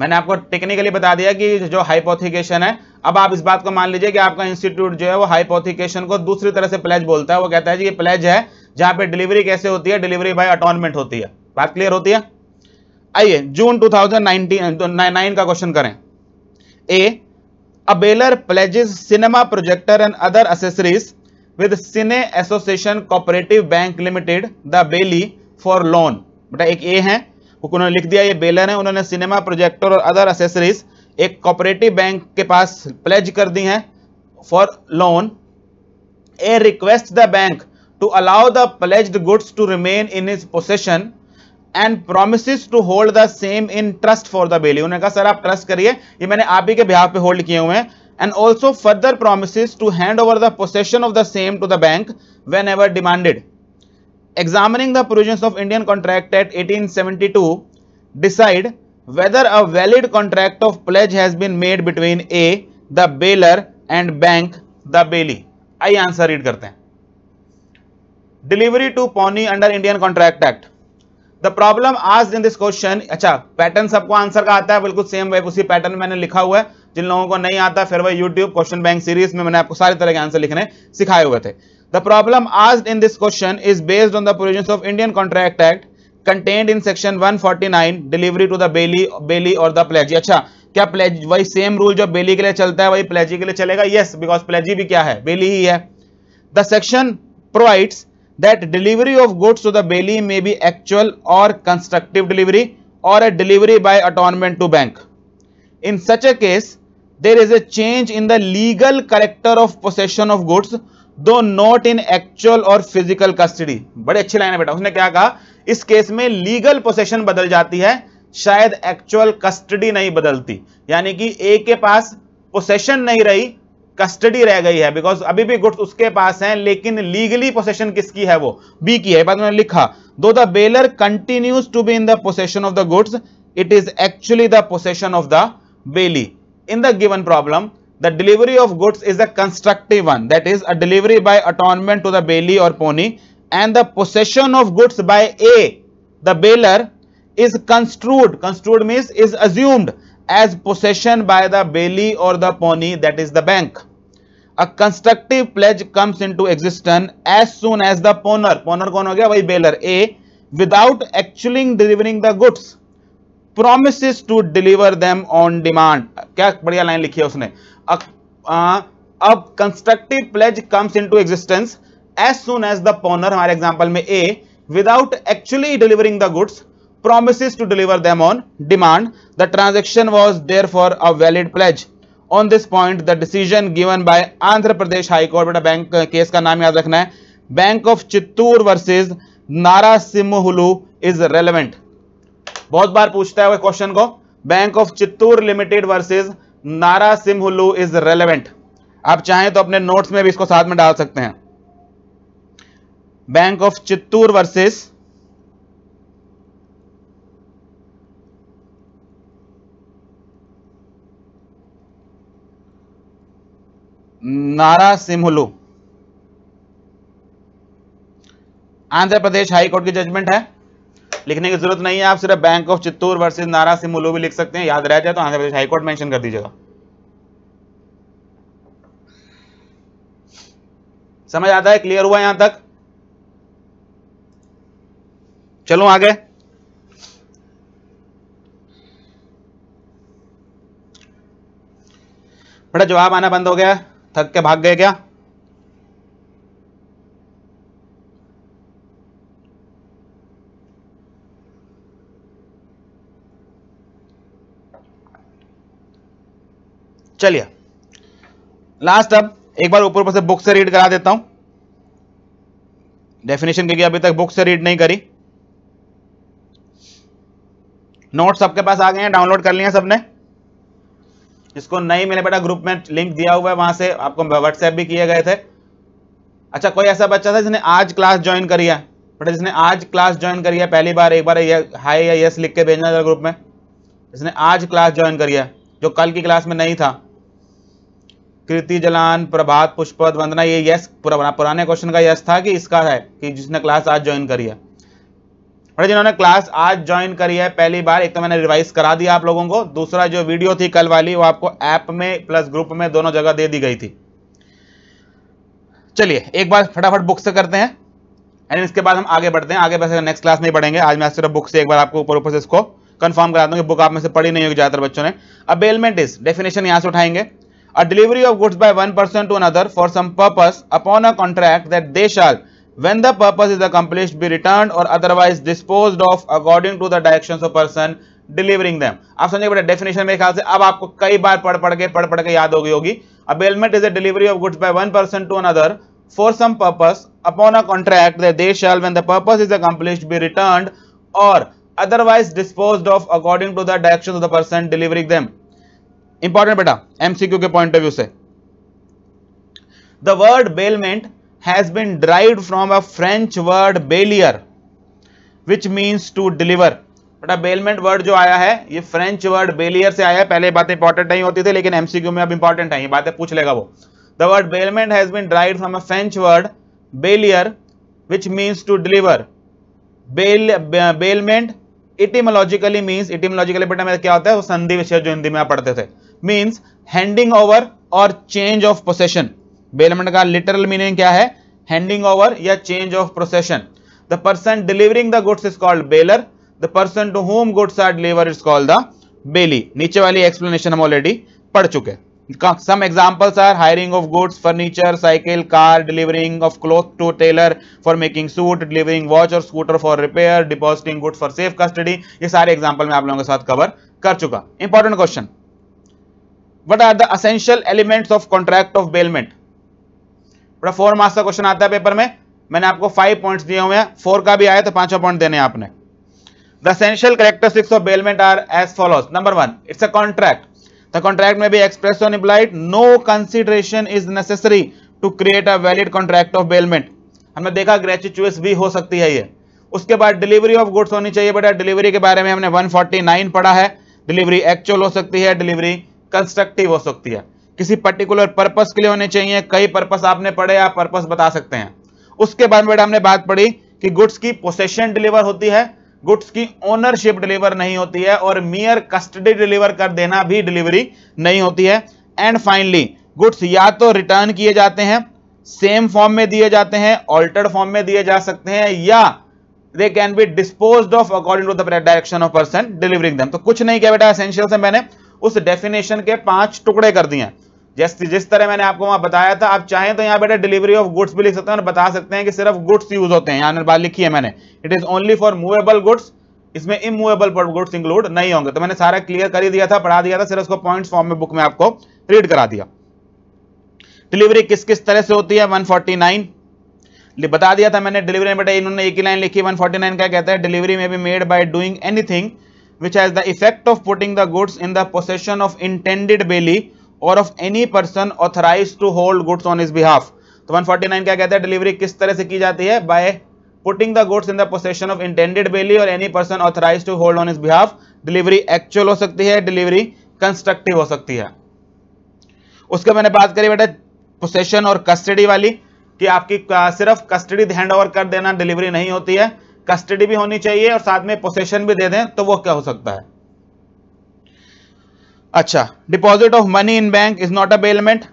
मैंने आपको टेक्निकली बता दिया कि जो हाइपोथिकेशन है अब आप इस बात को मान लीजिए कि आपका इंस्टीट्यूट जो है वो हाइपोथिकेशन को दूसरी तरह से प्लेज बोलता है वो कहता है कि प्लेज है जहां पे डिलीवरी कैसे होती है डिलीवरी बाय अटोनमेंट होती है बात क्लियर होती है आइए जून 2019 तो का क्वेश्चन करें A a bailor pledges cinema projector and other accessories with cine association cooperative bank limited the bailee for loan बेटा एक ए है उन्होंने लिख दिया ये बेलर है उन्होंने सिनेमा प्रोजेक्टर और अदर असेसरीज एक कोऑपरेटिव बैंक के पास प्लेज कर दी है for loan a request the bank to allow the pledged goods to remain in is possession and promise to hold the same in trust for the bailee उन्होंने कहा sir आप trust करिए ये मैंने आप ही के बिहार पे होल्ड किए हुए हैं and also further promise to hand over the possession of the same to the bank whenever demanded examining the provision of Indian contract act eighteen seventy two decide whether a valid contract of pledge has been made between a the bailor and bank the bailee I answer read करते हैं delivery to pawnee under Indian contract act the problem आज in this question अच्छा pattern सबको answer का आता है बिल्कुल same way उसी पैटर्न में मैंने लिखा हुआ है जिन लोगों को नहीं आता फिर वह यूट्यूब क्वेश्चन बैंक सीरीज में मैंने आपको सारी तरह के आंसर लिखने सिखाए हुए थे द प्रॉब्लम आज in this question is based on the provision of Indian contract act content in section 149 delivery to the bailee bailee और द प्लेजी अच्छा क्या प्लेज वही सेम रूल जो बेली के लिए चलता है वही प्लेजी के लिए चलेगा येस बिकॉज प्लेजी भी क्या है बेली ही है the section provides that delivery of goods to the bailee may be actual or constructive delivery or a delivery by atonement to bank. In such a case, there is a change in the legal character of possession of goods though not in actual और physical custody बड़ी अच्छी line है बेटा उसने क्या कहा इस case में लीगल पोसेशन बदल जाती है शायद एक्चुअल कस्टडी नहीं बदलती यानी कि ए के पास पोसेशन नहीं रही कस्टडी रह गई है बिकॉज अभी भी गुड्स उसके पास हैं लेकिन लीगली पोसेशन किसकी है वो बी की है बाद में लिखा though the bailor continues to be in the possession of the goods it is actually the possession of the bailee in the given problem the delivery of goods is a constructive one that is a delivery by attornment to the bailee और pawnee and the possession of goods by a the bailor is construed construed means is assumed as possession by the bailee or the pawnee that is the bank. A constructive pledge comes into existence as soon as the pawner, pawner कौन हो गया वही bailer A without actually delivering the goods promises to deliver them on demand. Kya बढ़िया line likhi hai usne. a, a constructive pledge comes into existence as soon as the pawner हमारे example में A without actually delivering the goods promises to deliver them on demand. The transaction was therefore a valid pledge. On this point, the decision given by Andhra Pradesh High Court, बेटा bank case uh, का नाम याद रखना है bank of Chittoor versus Nara Simhulu is relevant बहुत बार पूछता है question को bank of Chittoor limited versus Nara Simhulu is relevant आप चाहें तो अपने नोट्स में भी इसको साथ में डाल सकते हैं bank of Chittoor versus Nara Simhulu Andhra Pradesh high court की जजमेंट है लिखने की जरूरत नहीं है आप सिर्फ बैंक ऑफ चित्तूर वर्सेस नारा सिंह भी लिख सकते हैं याद रह जाए तो Andhra Pradesh high court mention कर दीजिएगा समझ आता है क्लियर हुआ यहां तक चलो आगे बड़ा जवाब आना बंद हो गया थक के भाग गए क्या चलिए लास्ट अब एक बार ऊपर ऊपर से बुक से रीड करा देता हूं डेफिनेशन क्योंकि अभी तक बुक से रीड नहीं करी नोट सबके पास आ गए हैं डाउनलोड कर लिए सबने जिसको नहीं मैंने बेटा ग्रुप में लिंक दिया हुआ है वहां से आपको व्हाट्सएप भी किए गए थे अच्छा कोई ऐसा बच्चा था जिसने आज क्लास ज्वाइन करी है बेटा जिसने आज क्लास ज्वाइन करी है पहली बार एक बार ये हाई या यस लिख के भेजना था ग्रुप में जिसने आज क्लास ज्वाइन करी है जो कल की क्लास में नहीं था कृति जलान प्रभात पुष्पद वंदना ये यस पुराना पुराने क्वेश्चन का यस था कि इसका है कि जिसने क्लास आज ज्वाइन करी है बड़े जिन्होंने क्लास आज ज्वाइन करी है पहली बार एक तो मैंने रिवाइज करा दिया आप लोगों को दूसरा जो वीडियो थी कल वाली वो आपको ऐप में प्लस ग्रुप में दोनों जगह दे दी गई थी चलिए एक बार फटाफट बुक से करते हैं एंड इसके बाद हम आगे बढ़ते हैं आगे वैसे नेक्स्ट क्लास नहीं पढ़ेंगे आज मैं सिर्फ बुक से एक बार आपको ऊपर ऊपर से इसको कंफर्म कराता हूँ कि बुक आप में से पढ़ी नहीं होगी ज़्यादातर बच्चों ने अबेलमेंट इज डेफिनेशन यहाँ से उठाएंगे a delivery of goods by one person to another for some purpose upon a contract that they shall when the purpose is accomplished be returned or otherwise disposed of according to the directions of person delivering them. आप समझे बेटा definition मेरे ख्याल से अब आपको कई बार पढ़ पढ़ पढ़ पढ़ याद हो गई होगी a bailment is a delivery of goods by one person to another for some purpose upon a contract that they shall when the purpose is accomplished be returned or otherwise disposed of according to the directions of the person delivering them important beta mcq ke point of view se the word bailment has been derived from a French word bailier, which means to deliver. बेटा bailment word जो आया है ये French word Bel-Air से आया है पहले बातें इंपॉर्टेंट नहीं होती थी लेकिन एमसीक्यू में अब इंपॉर्टेंट है ये बातें पूछ लेगा वो the word bailment has been derived from a French word bailler which means to deliver bail bailment etymologically means etymologically बेटा मेरा क्या होता है वो संधि विषय जो हिंदी में आप पढ़ते थे मीन्स हैंडिंग ओवर और चेंज ऑफ पोसेशन बेलमेंट का लिटरल मीनिंग क्या है हैंडिंग ओवर या change of possession the person delivering the goods is called bailor the person to whom goods are deliver is called the bailee नीचे वाली explanation हम already पढ़ चुके हैं some examples are hiring of goods furniture cycle car delivering of cloth to tailor for making suit delivering watch or scooter for repair depositing goods for safe custody ये सारे example मैं आप लोगों के साथ कवर कर चुका important question what are the essential elements of contract of bailment बेटा फोर मार्क्स का क्वेश्चन आता है पेपर में मैंने आपको फाइव पॉइंट्स दिए हुए हैं फोर का भी आया तो पांचों पॉइंट देने आपने the essential characteristics of bailment are as follows number one it's a contract the contract में भी express or implied no consideration is necessary to create a valid contract of bailment हमने देखा ग्रेचुएस भी हो सकती है ये उसके बाद डिलीवरी ऑफ गुड्स होनी चाहिए बेटा डिलीवरी के बारे में हमने 149 पढ़ा है डिलीवरी एक्चुअल हो सकती है डिलीवरी कंस्ट्रक्टिव हो सकती है किसी पर्टिकुलर पर्पस के लिए होने चाहिए कई पर्पस आपने पढ़े आप पर्पस बता सकते हैं उसके बाद बेटा हमने बात पढ़ी कि गुड्स की पोसेशन डिलीवर होती है गुड्स की ओनरशिप डिलीवर नहीं होती है और मियर कस्टडी डिलीवर कर देना भी डिलीवरी नहीं होती है एंड फाइनली गुड्स या तो रिटर्न किए जाते हैं सेम फॉर्म में दिए जाते हैं ऑल्टर्ड फॉर्म में दिए जा सकते हैं या they can be dispose of according to the direction of person delivering them तो कुछ नहीं किया बेटा एसेंशियल से मैंने उस डेफिनेशन के पांच टुकड़े कर दिए हैं जिस जिस तरह मैंने आपको वहां बताया था आप चाहें तो यहाँ बेटा डिलीवरी ऑफ गुड्स भी लिख सकते हैं और बता सकते हैं कि सिर्फ गुड्स यूज होते हैं यहाँ बात लिखी है मैंने it is only for movable goods इसमें इमूवेबल गुड्स इंक्लूड नहीं होंगे तो मैंने सारा क्लियर कर ही दिया था पढ़ा दिया था सिर्फ उसको पॉइंट फॉर्म में बुक में आपको रीड करा दिया डिलीवरी किस किस तरह से होती है वन बता दिया था मैंने डिलीवरी में बेटा इन्होंने एक ही लाइन लिखी 149 क्या कहता है delivery may be made by doing anything which has the effect of putting the goods in the possession of intended bailee और of any person authorise to hold goods on his behalf तो 149 क्या कहता है delivery किस तरह से की जाती है by putting the goods in the possession of intended bailee और any person authorise to hold on his behalf delivery actual हो सकती है डिलीवरी कंस्ट्रक्टिव हो सकती है उसके मैंने बात करी बेटा पोसेशन और कस्टडी वाली कि आपकी सिर्फ कस्टडी हैंड ओवर कर देना डिलीवरी नहीं होती है कस्टडी भी होनी चाहिए और साथ में पोसेशन भी दे दें तो वो क्या हो सकता है अच्छा deposit of money in bank is not a bailment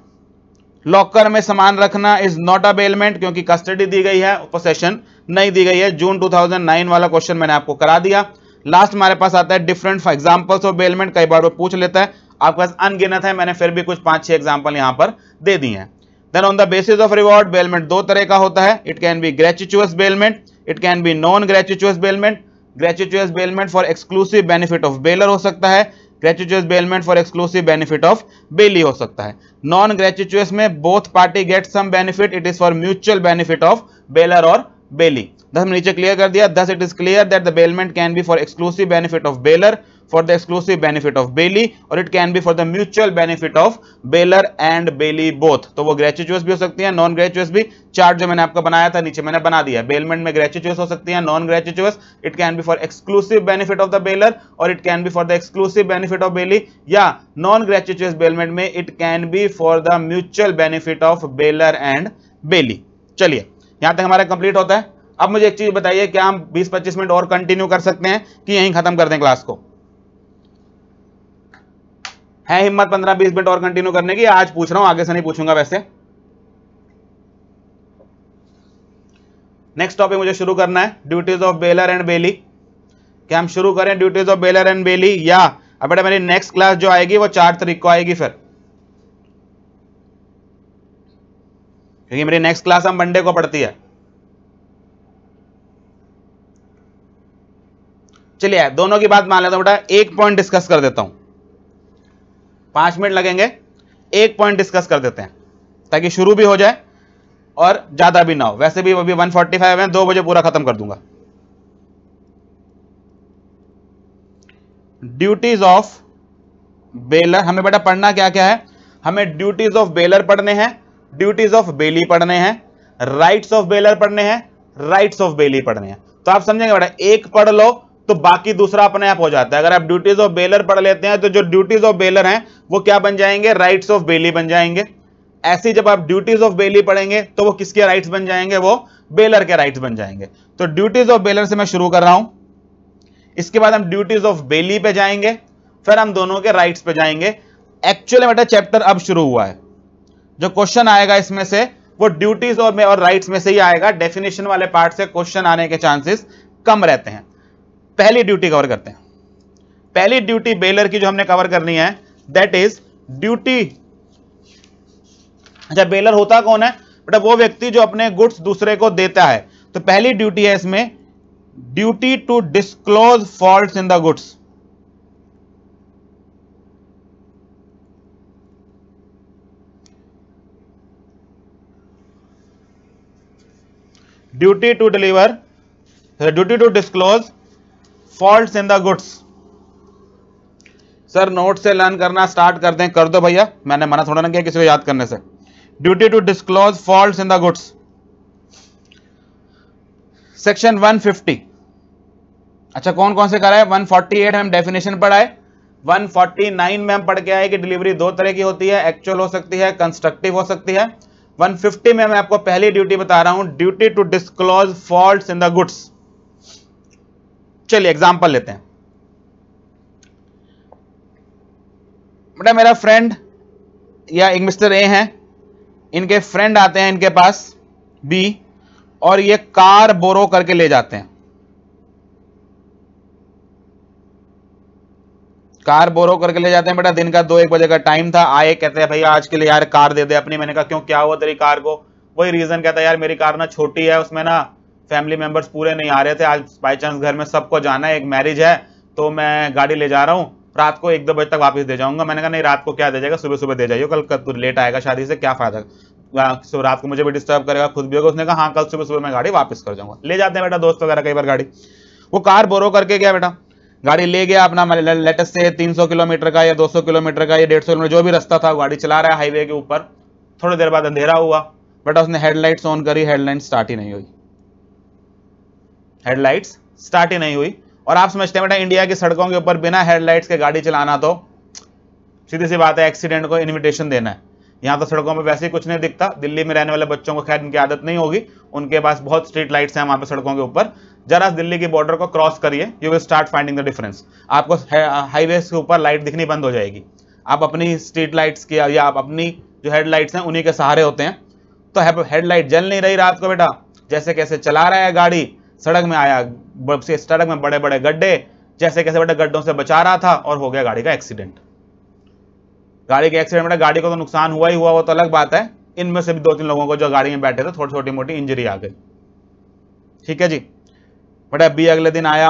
locker में सामान रखना इज नॉट अ बेलमेंट क्योंकि कस्टडी दी गई है पोसेशन नहीं दी गई है जून 2009 वाला क्वेश्चन मैंने आपको करा दिया लास्ट हमारे पास आता है different four examples of bailment कई बार वो पूछ लेता है आपके पास अनगिनत है मैंने फिर भी कुछ पांच छह एग्जाम्पल यहां पर दे दी हैं then on the basis of reward bailment दो तरह का होता है it can be gratuitous bailment it can be non gratuitous bailment gratuitous bailment for exclusive benefit of bailor हो सकता है gratuitous bailment for exclusive benefit of bailee हो सकता है नॉन ग्रेचुचुअस में both party get some benefit it is for mutual benefit of bailor और bailee thus हमने नीचे क्लियर कर दिया दस it is clear that the bailment can be for exclusive benefit of bailor for the exclusive benefit of bailey और it can be for the mutual benefit of bailor and bailey both तो वो gratuitous भी हो सकती है non gratuitous भी chart जो मैंने आपका बनाया था नीचे मैंने बना दिया बेलमेंट में ग्रेचुअस हो सकती है non gratuitous it can be for exclusive benefit of the bailor और it can be for the exclusive benefit of bailee या नॉन ग्रेचुअस बेलमेंट में it can be for the mutual benefit of bailor and bailee चलिए यहां तक हमारा complete होता है अब मुझे एक चीज बताइए क्या हम 20-25 मिनट और कंटिन्यू कर सकते हैं कि यहीं खत्म कर दें क्लास को है हिम्मत पंद्रह बीस मिनट और कंटिन्यू करने की आज पूछ रहा हूं आगे से नहीं पूछूंगा वैसे नेक्स्ट टॉपिक मुझे शुरू करना है duties of bailor and bailee क्या हम शुरू करें duties of bailor and bailee या अब बेटा मेरी नेक्स्ट क्लास जो आएगी वो चार तारीख को आएगी फिर क्योंकि मेरी नेक्स्ट क्लास हम मंडे को पढ़ती है चलिए दोनों की बात मान लेता हूं बेटा एक पॉइंट डिस्कस कर देता हूं पांच मिनट लगेंगे एक पॉइंट डिस्कस कर देते हैं ताकि शुरू भी हो जाए और ज़्यादा भी ना हो वैसे भी अभी 145 है दो बजे पूरा ख़त्म कर दूंगा ड्यूटीज ऑफ बेलर हमें बेटा पढ़ना क्या क्या है हमें ड्यूटीज ऑफ बेलर पढ़ने हैं ड्यूटीज ऑफ बेली पढ़ने हैं राइट्स ऑफ बेलर पढ़ने हैं राइट्स ऑफ बेली पढ़ने हैं तो आप समझेंगे बेटा एक पढ़ लो तो बाकी दूसरा अपने आप हो जाता है अगर आप ड्यूटीज ऑफ बेलर पढ़ लेते हैं तो जो ड्यूटीज ऑफ बेलर हैं वो क्या बन जाएंगे राइट्स ऑफ बेली बन जाएंगे ऐसे जब आप ड्यूटीज ऑफ बेली पढ़ेंगे तो वो किसके राइट्स बन जाएंगे वो बेलर के राइट्स बन जाएंगे तो ड्यूटीज ऑफ बेलर से मैं शुरू कर रहा हूं इसके बाद हम ड्यूटीज ऑफ बेली पे जाएंगे फिर हम दोनों के राइट्स पे जाएंगे एक्चुअली बेटा चैप्टर अब शुरू हुआ है जो क्वेश्चन आएगा इसमें से वो ड्यूटीज और, और राइट्स में से ही आएगा डेफिनेशन वाले पार्ट से क्वेश्चन आने के चांसेस कम रहते हैं पहली ड्यूटी कवर करते हैं पहली ड्यूटी बेलर की जो हमने कवर करनी है दैट इज ड्यूटी अच्छा बेलर होता कौन है बेटा वो व्यक्ति जो अपने गुड्स दूसरे को देता है तो पहली ड्यूटी है इसमें duty to disclose fault in the goods duty to deliver duty to disclose fault in the goods sir note से लर्न करना स्टार्ट कर दें कर दो भैया मैंने मना थोड़ा ना किया किसी को याद करने से duty to disclose fault in the goods section 150 अच्छा कौन कौन से करा है 148 हम डेफिनेशन पढ़ाए 149 में हम पढ़ के आए कि डिलीवरी दो तरह की होती है एक्चुअल हो सकती है कंस्ट्रक्टिव हो सकती है 150 में मैं आपको पहली ड्यूटी बता रहा हूं duty to disclose fault in the goods चलिए एग्जाम्पल लेते हैं बेटा मेरा फ्रेंड या एक मिस्टर ए हैं इनके फ्रेंड आते हैं इनके पास बी और ये कार बोरो करके ले जाते हैं कार बोरो करके ले जाते हैं बेटा दिन का दो एक बजे का टाइम था आए कहते हैं भैया आज के लिए यार कार दे दे अपनी मैंने कहा क्यों क्या हुआ तेरी कार को वही रीजन कहता है यार मेरी कार ना छोटी है उसमें ना फैमिली मेंबर्स पूरे नहीं आ रहे थे आज बाई चांस घर में सबको जाना है एक मैरिज है तो मैं गाड़ी ले जा रहा हूँ रात को एक दो बजे तक वापस दे जाऊंगा मैंने कहा नहीं रात को क्या दे जाएगा सुबह सुबह दे जाइए कल कल लेट आएगा शादी से क्या फायदा सुबह रात को मुझे भी डिस्टर्ब करेगा खुद भी होगा उसने कहा हाँ कल सुबह सुबह मैं गाड़ी वापस कर जाऊंगा ले जाते हैं बेटा दोस्त वगैरह कई बार गाड़ी वो कार बोरो करके गया बेटा गाड़ी ले गया अपना लेटेस्ट से तीन किलोमीटर का या दो किलोमीटर का या डेढ़ किलोमीटर जो भी रास्ता था गाड़ी चला रहा है हाईवे के ऊपर थोड़ी देर बाद अंधेरा हुआ बेटा उसने हेडलाइट्स ऑन करी हेडलाइट स्टार्ट ही नहीं हुई हेडलाइट्स स्टार्ट ही नहीं हुई और आप समझते हैं बेटा इंडिया की सड़कों के ऊपर बिना हेडलाइट्स के गाड़ी चलाना तो सीधी सी बात है एक्सीडेंट को इन्विटेशन देना है यहाँ तो सड़कों पर वैसे ही कुछ नहीं दिखता दिल्ली में रहने वाले बच्चों को खैर इनकी आदत नहीं होगी उनके पास बहुत स्ट्रीट लाइट्स हैं वहाँ पर सड़कों के ऊपर जरा दिल्ली के बॉर्डर को क्रॉस करिए you will start finding the difference आपको हाईवे के ऊपर लाइट दिखनी बंद हो जाएगी आप अपनी स्ट्रीट लाइट्स की या आप अपनी जो हेडलाइट्स हैं उन्हीं के सहारे होते हैं तो हेडलाइट जल नहीं रही रात को बेटा जैसे कैसे चला रहा है गाड़ी सड़क में आया से सड़क में बड़े बड़े गड्ढे जैसे कैसे बड़े गड्ढों से बचा रहा था और हो गया गाड़ी का एक्सीडेंट गाड़ी के एक्सीडेंट में गाड़ी को तो नुकसान हुआ ही हुआ वो तो अलग बात है इनमें से भी दो तीन लोगों को जो गाड़ी में बैठे थे थोड़ी छोटी मोटी इंजरी आ गई ठीक है जी बट अभी अगले दिन आया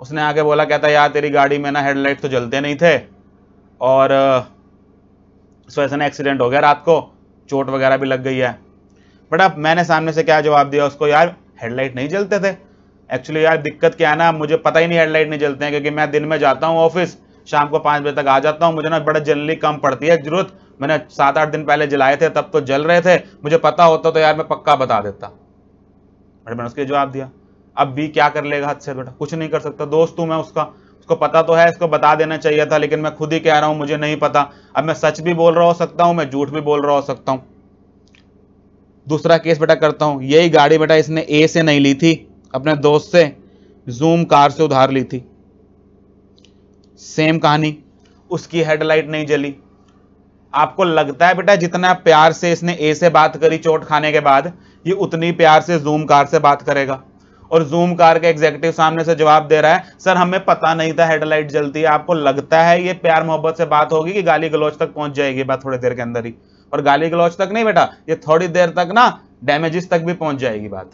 उसने आके बोला कहता यार तेरी गाड़ी में ना हेडलाइट तो जलते नहीं थे और इस वजह से ना एक्सीडेंट हो गया रात को चोट वगैरह भी लग गई है बट अब मैंने सामने से क्या जवाब दिया उसको यार हेडलाइट नहीं जलते थे एक्चुअली यार दिक्कत क्या है ना मुझे पता ही नहीं हेडलाइट नहीं जलते हैं क्योंकि मैं दिन में जाता हूँ ऑफिस शाम को पाँच बजे तक आ जाता हूँ मुझे ना बड़ा जल्दी कम पड़ती है जरूरत मैंने सात आठ दिन पहले जलाए थे तब तो जल रहे थे मुझे पता होता तो यार मैं पक्का बता देता मैंने उसके जवाब दिया अब भी क्या कर लेगा हद से बेटा कुछ नहीं कर सकता दोस्त हूँ मैं उसका उसको पता तो है इसको बता देना चाहिए था लेकिन मैं खुद ही कह रहा हूँ मुझे नहीं पता अब मैं सच भी बोल रहा हो सकता हूँ मैं झूठ भी बोल रहा हो सकता हूँ दूसरा केस बेटा करता हूँ यही गाड़ी बेटा इसने ए से नहीं ली थी अपने दोस्त से जूम कार से उधार ली थी सेम कहानी उसकी हेडलाइट नहीं जली आपको लगता है बेटा जितना प्यार से इसने ए से बात करी चोट खाने के बाद ये उतनी प्यार से जूम कार से बात करेगा और जूम कार के एग्जीक्यूटिव सामने से जवाब दे रहा है सर हमें पता नहीं था हेडलाइट जलती है आपको लगता है ये प्यार मोहब्बत से बात होगी कि गाली गलौज तक पहुंच जाएगी बात थोड़ी देर के अंदर ही और गाली गलौज तक नहीं बेटा ये थोड़ी देर तक ना डैमेजेस तक भी पहुंच जाएगी बात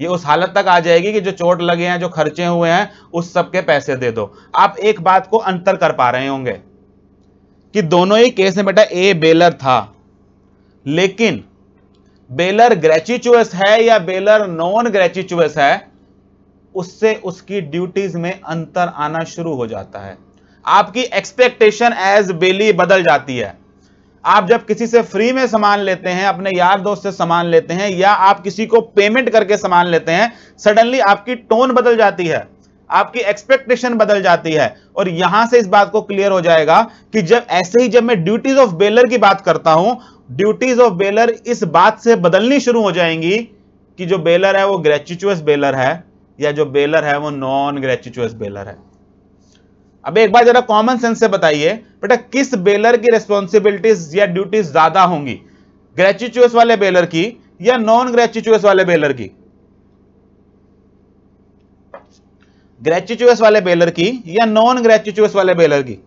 ये उस हालत तक आ जाएगी कि जो चोट लगे हैं जो खर्चे हुए हैं उस सब के पैसे दे दो आप एक बात को अंतर कर पा रहे होंगे कि दोनों ही केस में बेटा ए बेलर था लेकिन बेलर ग्रेचिचुअस है या बेलर नॉन ग्रेचिचुअस है उससे उसकी ड्यूटीज में अंतर आना शुरू हो जाता है आपकी एक्सपेक्टेशन एज बेली बदल जाती है आप जब किसी से फ्री में सामान लेते हैं अपने यार दोस्त से सामान लेते हैं या आप किसी को पेमेंट करके सामान लेते हैं सडनली आपकी टोन बदल जाती है आपकी एक्सपेक्टेशन बदल जाती है और यहां से इस बात को क्लियर हो जाएगा कि जब ऐसे ही जब मैं ड्यूटीज ऑफ बेलर की बात करता हूं ड्यूटीज ऑफ बेलर इस बात से बदलनी शुरू हो जाएंगी कि जो बेलर है वो ग्रेचुचुअस बेलर है या जो बेलर है वो नॉन ग्रेचुचुअस बेलर है अब एक बार जरा कॉमन सेंस से बताइए बेटा किस बेलर की रेस्पॉन्सिबिलिटीज या ड्यूटीज ज्यादा होंगी ग्रेचुचुअस वाले बेलर की या नॉन ग्रेचुचुअस वाले बेलर की ग्रेचुचुअस वाले बेलर की या नॉन ग्रेचुचुअस वाले बेलर की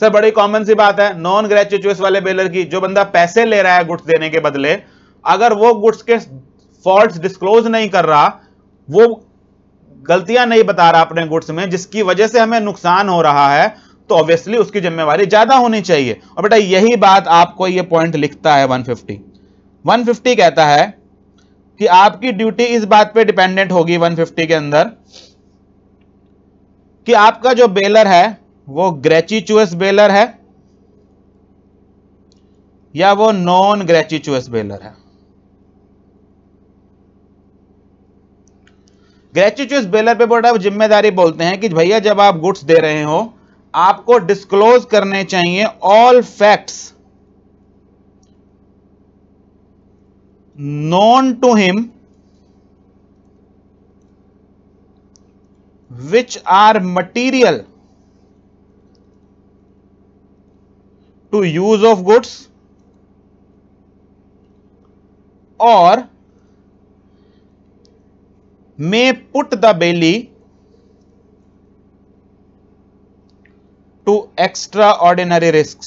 सर बड़ी कॉमन सी बात है नॉन ग्रेचुचुअस वाले बेलर की जो बंदा पैसे ले रहा है गुड्स देने के बदले अगर वो गुड्स के फॉल्ट डिस्क्लोज नहीं कर रहा वो गलतियां नहीं बता रहा अपने गुड्स में जिसकी वजह से हमें नुकसान हो रहा है तो ऑब्वियसली उसकी जिम्मेवारी ज्यादा होनी चाहिए और बेटा यही बात आपको ये पॉइंट लिखता है 150 150 कहता है कि आपकी ड्यूटी इस बात पे डिपेंडेंट होगी 150 के अंदर कि आपका जो बेलर है वो ग्रेचिचुअस बेलर है या वो नॉन ग्रेचिचुअस बेलर है ग्रेचुचुअस बेलर पे बोर्ड आप जिम्मेदारी बोलते हैं कि भैया जब आप गुड्स दे रहे हो आपको डिस्क्लोज करने चाहिए all facts known to him which are material to use of goods और may put the bailee to extraordinary risk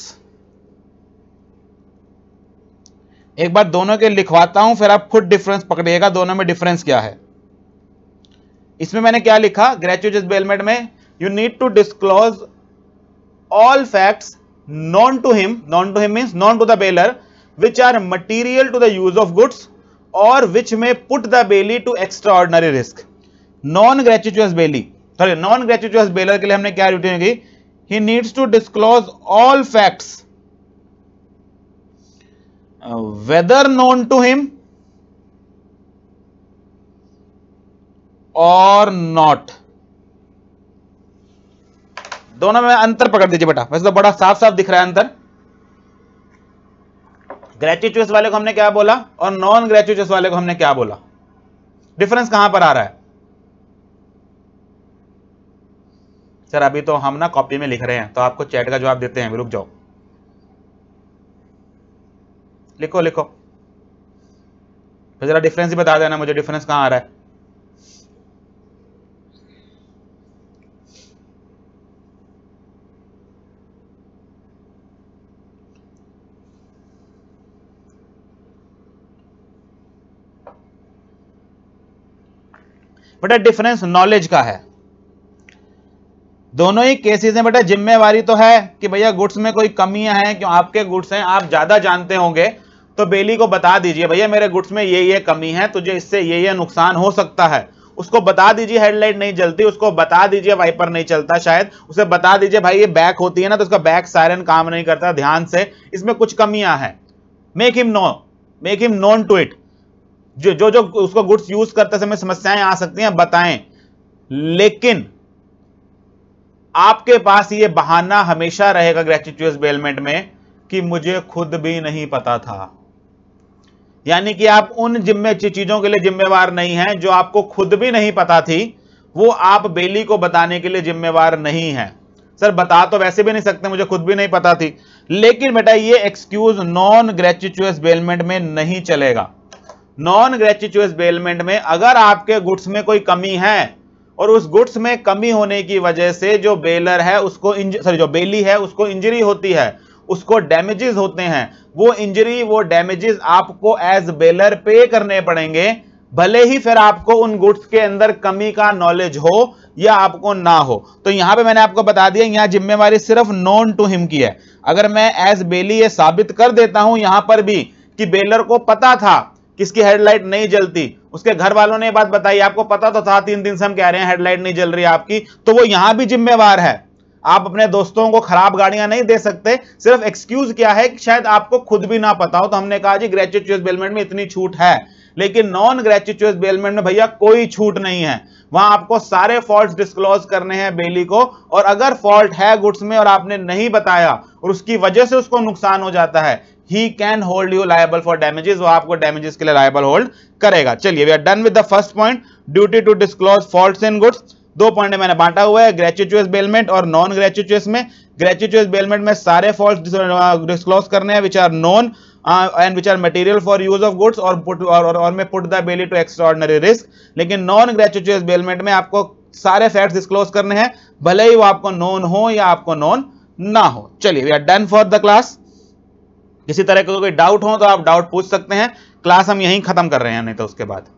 एक बार दोनों के लिखवाता हूं फिर आप खुद डिफरेंस पकड़िएगा दोनों में डिफरेंस क्या है इसमें मैंने क्या लिखा ग्रेचुएट बेलमेट में you need to disclose all facts known to him known to him means known to the bailor which are material to the use of goods और which may put the bailee to extraordinary risk non gratuitous bailee sorry non gratuitous bailor के लिए हमने क्या duty की he needs to disclose all facts whether known to him और not दोनों में अंतर पकड़ दीजिए बेटा वैसे तो बड़ा साफ साफ दिख रहा है अंतर ग्रेचुचस वाले को हमने क्या बोला और नॉन ग्रेचुचस वाले को हमने क्या बोला डिफरेंस कहां पर आ रहा है सर अभी तो हम ना कॉपी में लिख रहे हैं तो आपको चैट का जवाब देते हैं रुक जाओ लिखो लिखो जरा डिफरेंस ही बता देना मुझे डिफरेंस कहां आ रहा है बेटा डिफरेंस नॉलेज का है दोनों ही केसेस हैं बेटा जिम्मेवारी तो है कि भैया गुड्स में कोई कमियां हैं क्यों आपके गुड्स हैं आप ज्यादा जानते होंगे तो बेली को बता दीजिए भैया मेरे गुड्स में ये ये कमी है तुझे इससे ये ये नुकसान हो सकता है उसको बता दीजिए हेडलाइट नहीं जलती उसको बता दीजिए वाइपर नहीं चलता शायद उसे बता दीजिए भाई ये बैक होती है ना तो उसका बैक सायरन काम नहीं करता ध्यान से इसमें कुछ कमियां हैं make him know make him known to it जो जो जो उसको गुड्स यूज करते समय समस्याएं आ सकती हैं बताएं लेकिन आपके पास ये बहाना हमेशा रहेगा ग्रेचुटस बेलमेंट में कि मुझे खुद भी नहीं पता था यानी कि आप उन जिम्मे चीजों के लिए जिम्मेवार नहीं हैं जो आपको खुद भी नहीं पता थी वो आप बेली को बताने के लिए जिम्मेवार नहीं है सर बता तो वैसे भी नहीं सकते मुझे खुद भी नहीं पता थी लेकिन बेटा ये एक्सक्यूज नॉन ग्रेचुटस बेलमेंट में नहीं चलेगा नॉन ग्रेचुअस बेलमेंट में अगर आपके गुड्स में कोई कमी है और उस गुड्स में कमी होने की वजह से जो बेलर है उसको सॉरी जो बेली है उसको इंजरी होती है उसको डैमेजेस होते हैं वो इंजरी वो डैमेजेस आपको एज बेलर पे करने पड़ेंगे भले ही फिर आपको उन गुड्स के अंदर कमी का नॉलेज हो या आपको ना हो तो यहां पे मैंने आपको बता दिया यहां जिम्मेवारी सिर्फ नॉन टू हिम की है अगर मैं एज बेली ये साबित कर देता हूं यहां पर भी कि बेलर को पता था किसकी हेडलाइट नहीं जलती उसके घर वालों ने बात बताई आपको पता तो था तीन दिन से हम कह रहे हैं हेडलाइट नहीं जल रही आपकी तो वो यहां भी जिम्मेवार है आप अपने दोस्तों को खराब गाड़ियां नहीं दे सकते सिर्फ एक्सक्यूज क्या है कि शायद आपको खुद भी ना पता हो तो हमने कहा जी ग्रेचुअस बेलमेंट में इतनी छूट है लेकिन नॉन ग्रेचुअस बेलमेंट में भैया कोई छूट नहीं है वहां आपको सारे फॉल्ट डिस्क्लोज करने हैं बेली को और अगर फॉल्ट है गुड्स में और आपने नहीं बताया और उसकी वजह से उसको नुकसान हो जाता है he can hold you liable for damages वो आपको डैमेजेस के लिए लाइबल होल्ड करेगा चलिए we are done with the first point duty to disclose fault in goods दो पॉइंट मैंने बांटा हुआ है ग्रेचुचुअस बेलमेंट और नॉन ग्रेचुचुअस में ग्रेचुचुअस बेलमेंट में सारे फॉल्ट डिस्क्लोज करने हैं which are known and which are material for use of goods और पुट और, और may put the bailee to extraordinary risk लेकिन नॉन ग्रेचुचुअस बेलमेंट में आपको सारे फैक्ट्स डिस्क्लोज करने हैं भले ही वो आपको नॉन हो या आपको नॉन ना हो चलिए we are done for the class किसी तरह का कोई डाउट हो तो आप डाउट पूछ सकते हैं क्लास हम यहीं खत्म कर रहे हैं नहीं तो उसके बाद